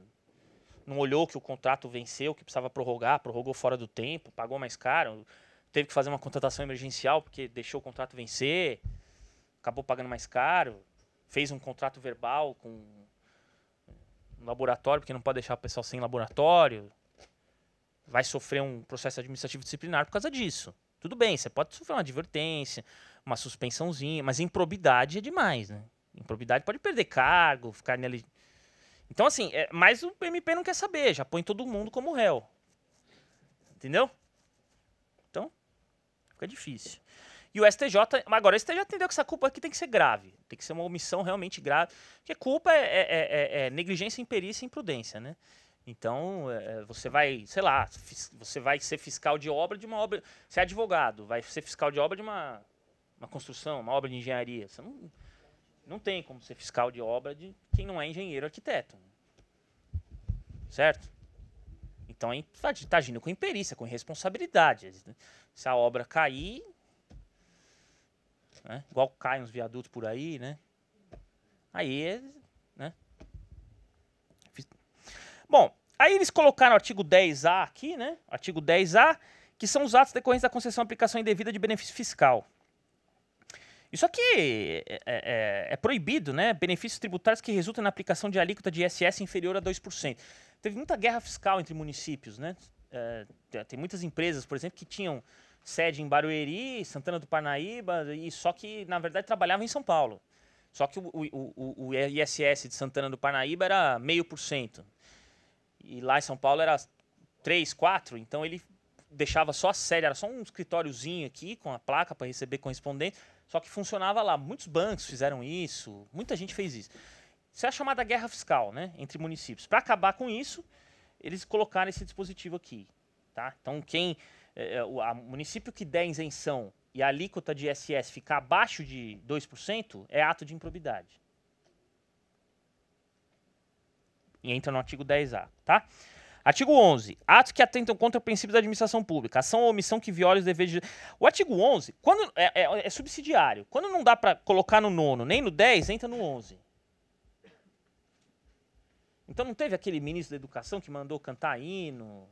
não olhou que o contrato venceu, que precisava prorrogar, prorrogou fora do tempo, pagou mais caro, teve que fazer uma contratação emergencial porque deixou o contrato vencer, acabou pagando mais caro, fez um contrato verbal com um laboratório, porque não pode deixar o pessoal sem laboratório, vai sofrer um processo administrativo disciplinar por causa disso. Tudo bem, você pode sofrer uma advertência, uma suspensãozinha, mas improbidade é demais, né? Improbidade pode perder cargo, ficar nele. Então, assim, é, mas o MP não quer saber, já põe todo mundo como réu. Entendeu? Então, fica difícil. E o STJ, agora, o STJ entendeu que essa culpa aqui tem que ser grave, tem que ser uma omissão realmente grave, porque culpa é, é, é, é, é negligência, imperícia e imprudência, né? Então, é, é, você vai, sei lá, você vai ser fiscal de obra de uma obra, você é advogado, vai ser fiscal de obra de uma, uma construção, uma obra de engenharia, você não não tem como ser fiscal de obra de quem não é engenheiro arquiteto. Certo? Então está tá agindo com imperícia, com irresponsabilidade. Né? Se a obra cair, né? igual caem uns viadutos por aí, né? Aí, né? Bom, aí eles colocaram o artigo 10A aqui, né? Artigo 10A, que são os atos decorrentes da concessão e aplicação indevida de benefício fiscal. Isso aqui é, é, é, é, proibido, né? Benefícios tributários que resultam na aplicação de alíquota de ISS inferior a 2%. Teve muita guerra fiscal entre municípios, né? É, tem muitas empresas, por exemplo, que tinham sede em Barueri, Santana do Parnaíba, e só que, na verdade, trabalhavam em São Paulo. Só que o, o, o, o ISS de Santana do Parnaíba era 0,5%. E lá em São Paulo era 3, 4%. Então ele deixava só a sede, era só um escritóriozinho aqui com a placa para receber correspondente só que funcionava lá. Muitos bancos fizeram isso, muita gente fez isso. Isso é a chamada guerra fiscal né, entre municípios. Para acabar com isso, eles colocaram esse dispositivo aqui. Tá? Então, quem é, o município que der isenção e a alíquota de ISS ficar abaixo de 2%, é ato de improbidade. E entra no artigo 10A. Tá? Artigo 11. Atos que atentam contra o princípio da administração pública, ação ou omissão que viola os deveres de... O artigo 11, quando é, é, é subsidiário. Quando não dá para colocar no nono nem no 10, entra no 11. Então não teve aquele ministro da educação que mandou cantar hino? O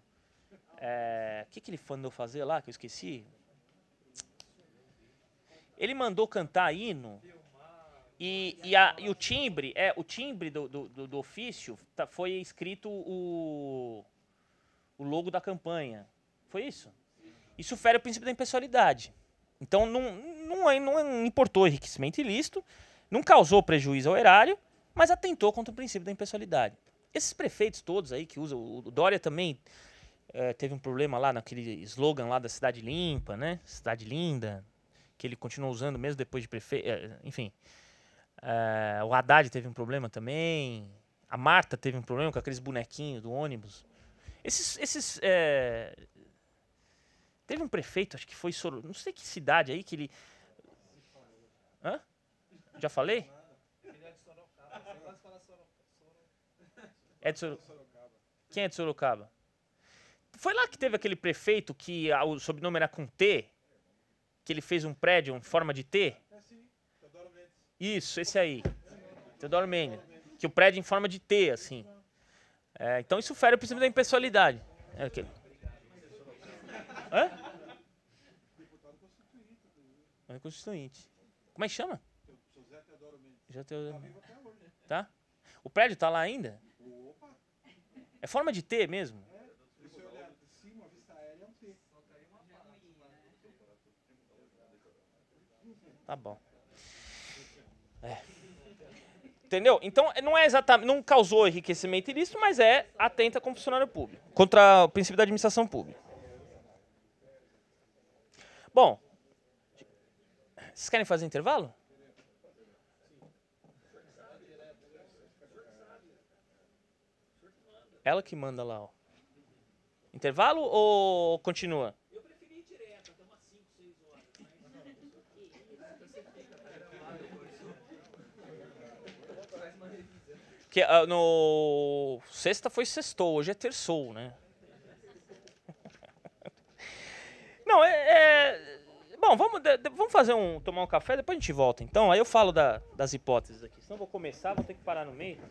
é, que, que ele mandou fazer lá, que eu esqueci? Ele mandou cantar hino... E, e, a, e, o timbre, é, o timbre do, do, do ofício tá, foi escrito o, o logo da campanha. Foi isso? Isso fere o princípio da impessoalidade. Então não, não, é, não importou enriquecimento ilícito, não causou prejuízo ao erário, mas atentou contra o princípio da impessoalidade. Esses prefeitos todos aí que usam, o Dória também é, teve um problema lá naquele slogan lá da cidade limpa, né? Cidade linda, que ele continua usando mesmo depois de prefeito, é, enfim. Ah, o Haddad teve um problema também. A Marta teve um problema com aqueles bonequinhos do ônibus. Esses. esses é... Teve um prefeito, acho que foi Soro, não sei que cidade aí, que ele. Hã? Já falei? É de Sor... Quem é de Sorocaba? Foi lá que teve aquele prefeito que ah, o sobrenome era com T, que ele fez um prédio em forma de T? Isso, esse aí. Teodoro Menia. Que o prédio em forma de T, assim. É, então isso fere o princípio da impessoalidade. É aquele. Hã? Deputado É constituinte. Como é que chama? José Teodoro Mendes. Já Teodoro Mendes. Tá? O prédio tá lá ainda? Opa. É forma de T mesmo? É. Se você olhar de cima, a vista aérea é um T. Tá bom. É. Entendeu? Então, é, não é exatamente, não causou enriquecimento ilícito, mas é atenta com o funcionário público, contra o princípio da administração pública. Bom, vocês querem fazer intervalo? Ela que manda lá, ó. Intervalo ou continua? Porque uh, no... Sexta foi sextou, hoje é terçou, né? Não, é, é... Bom, vamos, vamos fazer um, tomar um café, depois a gente volta. Então, aí eu falo da, das hipóteses aqui. Senão eu vou começar, vou ter que parar no meio.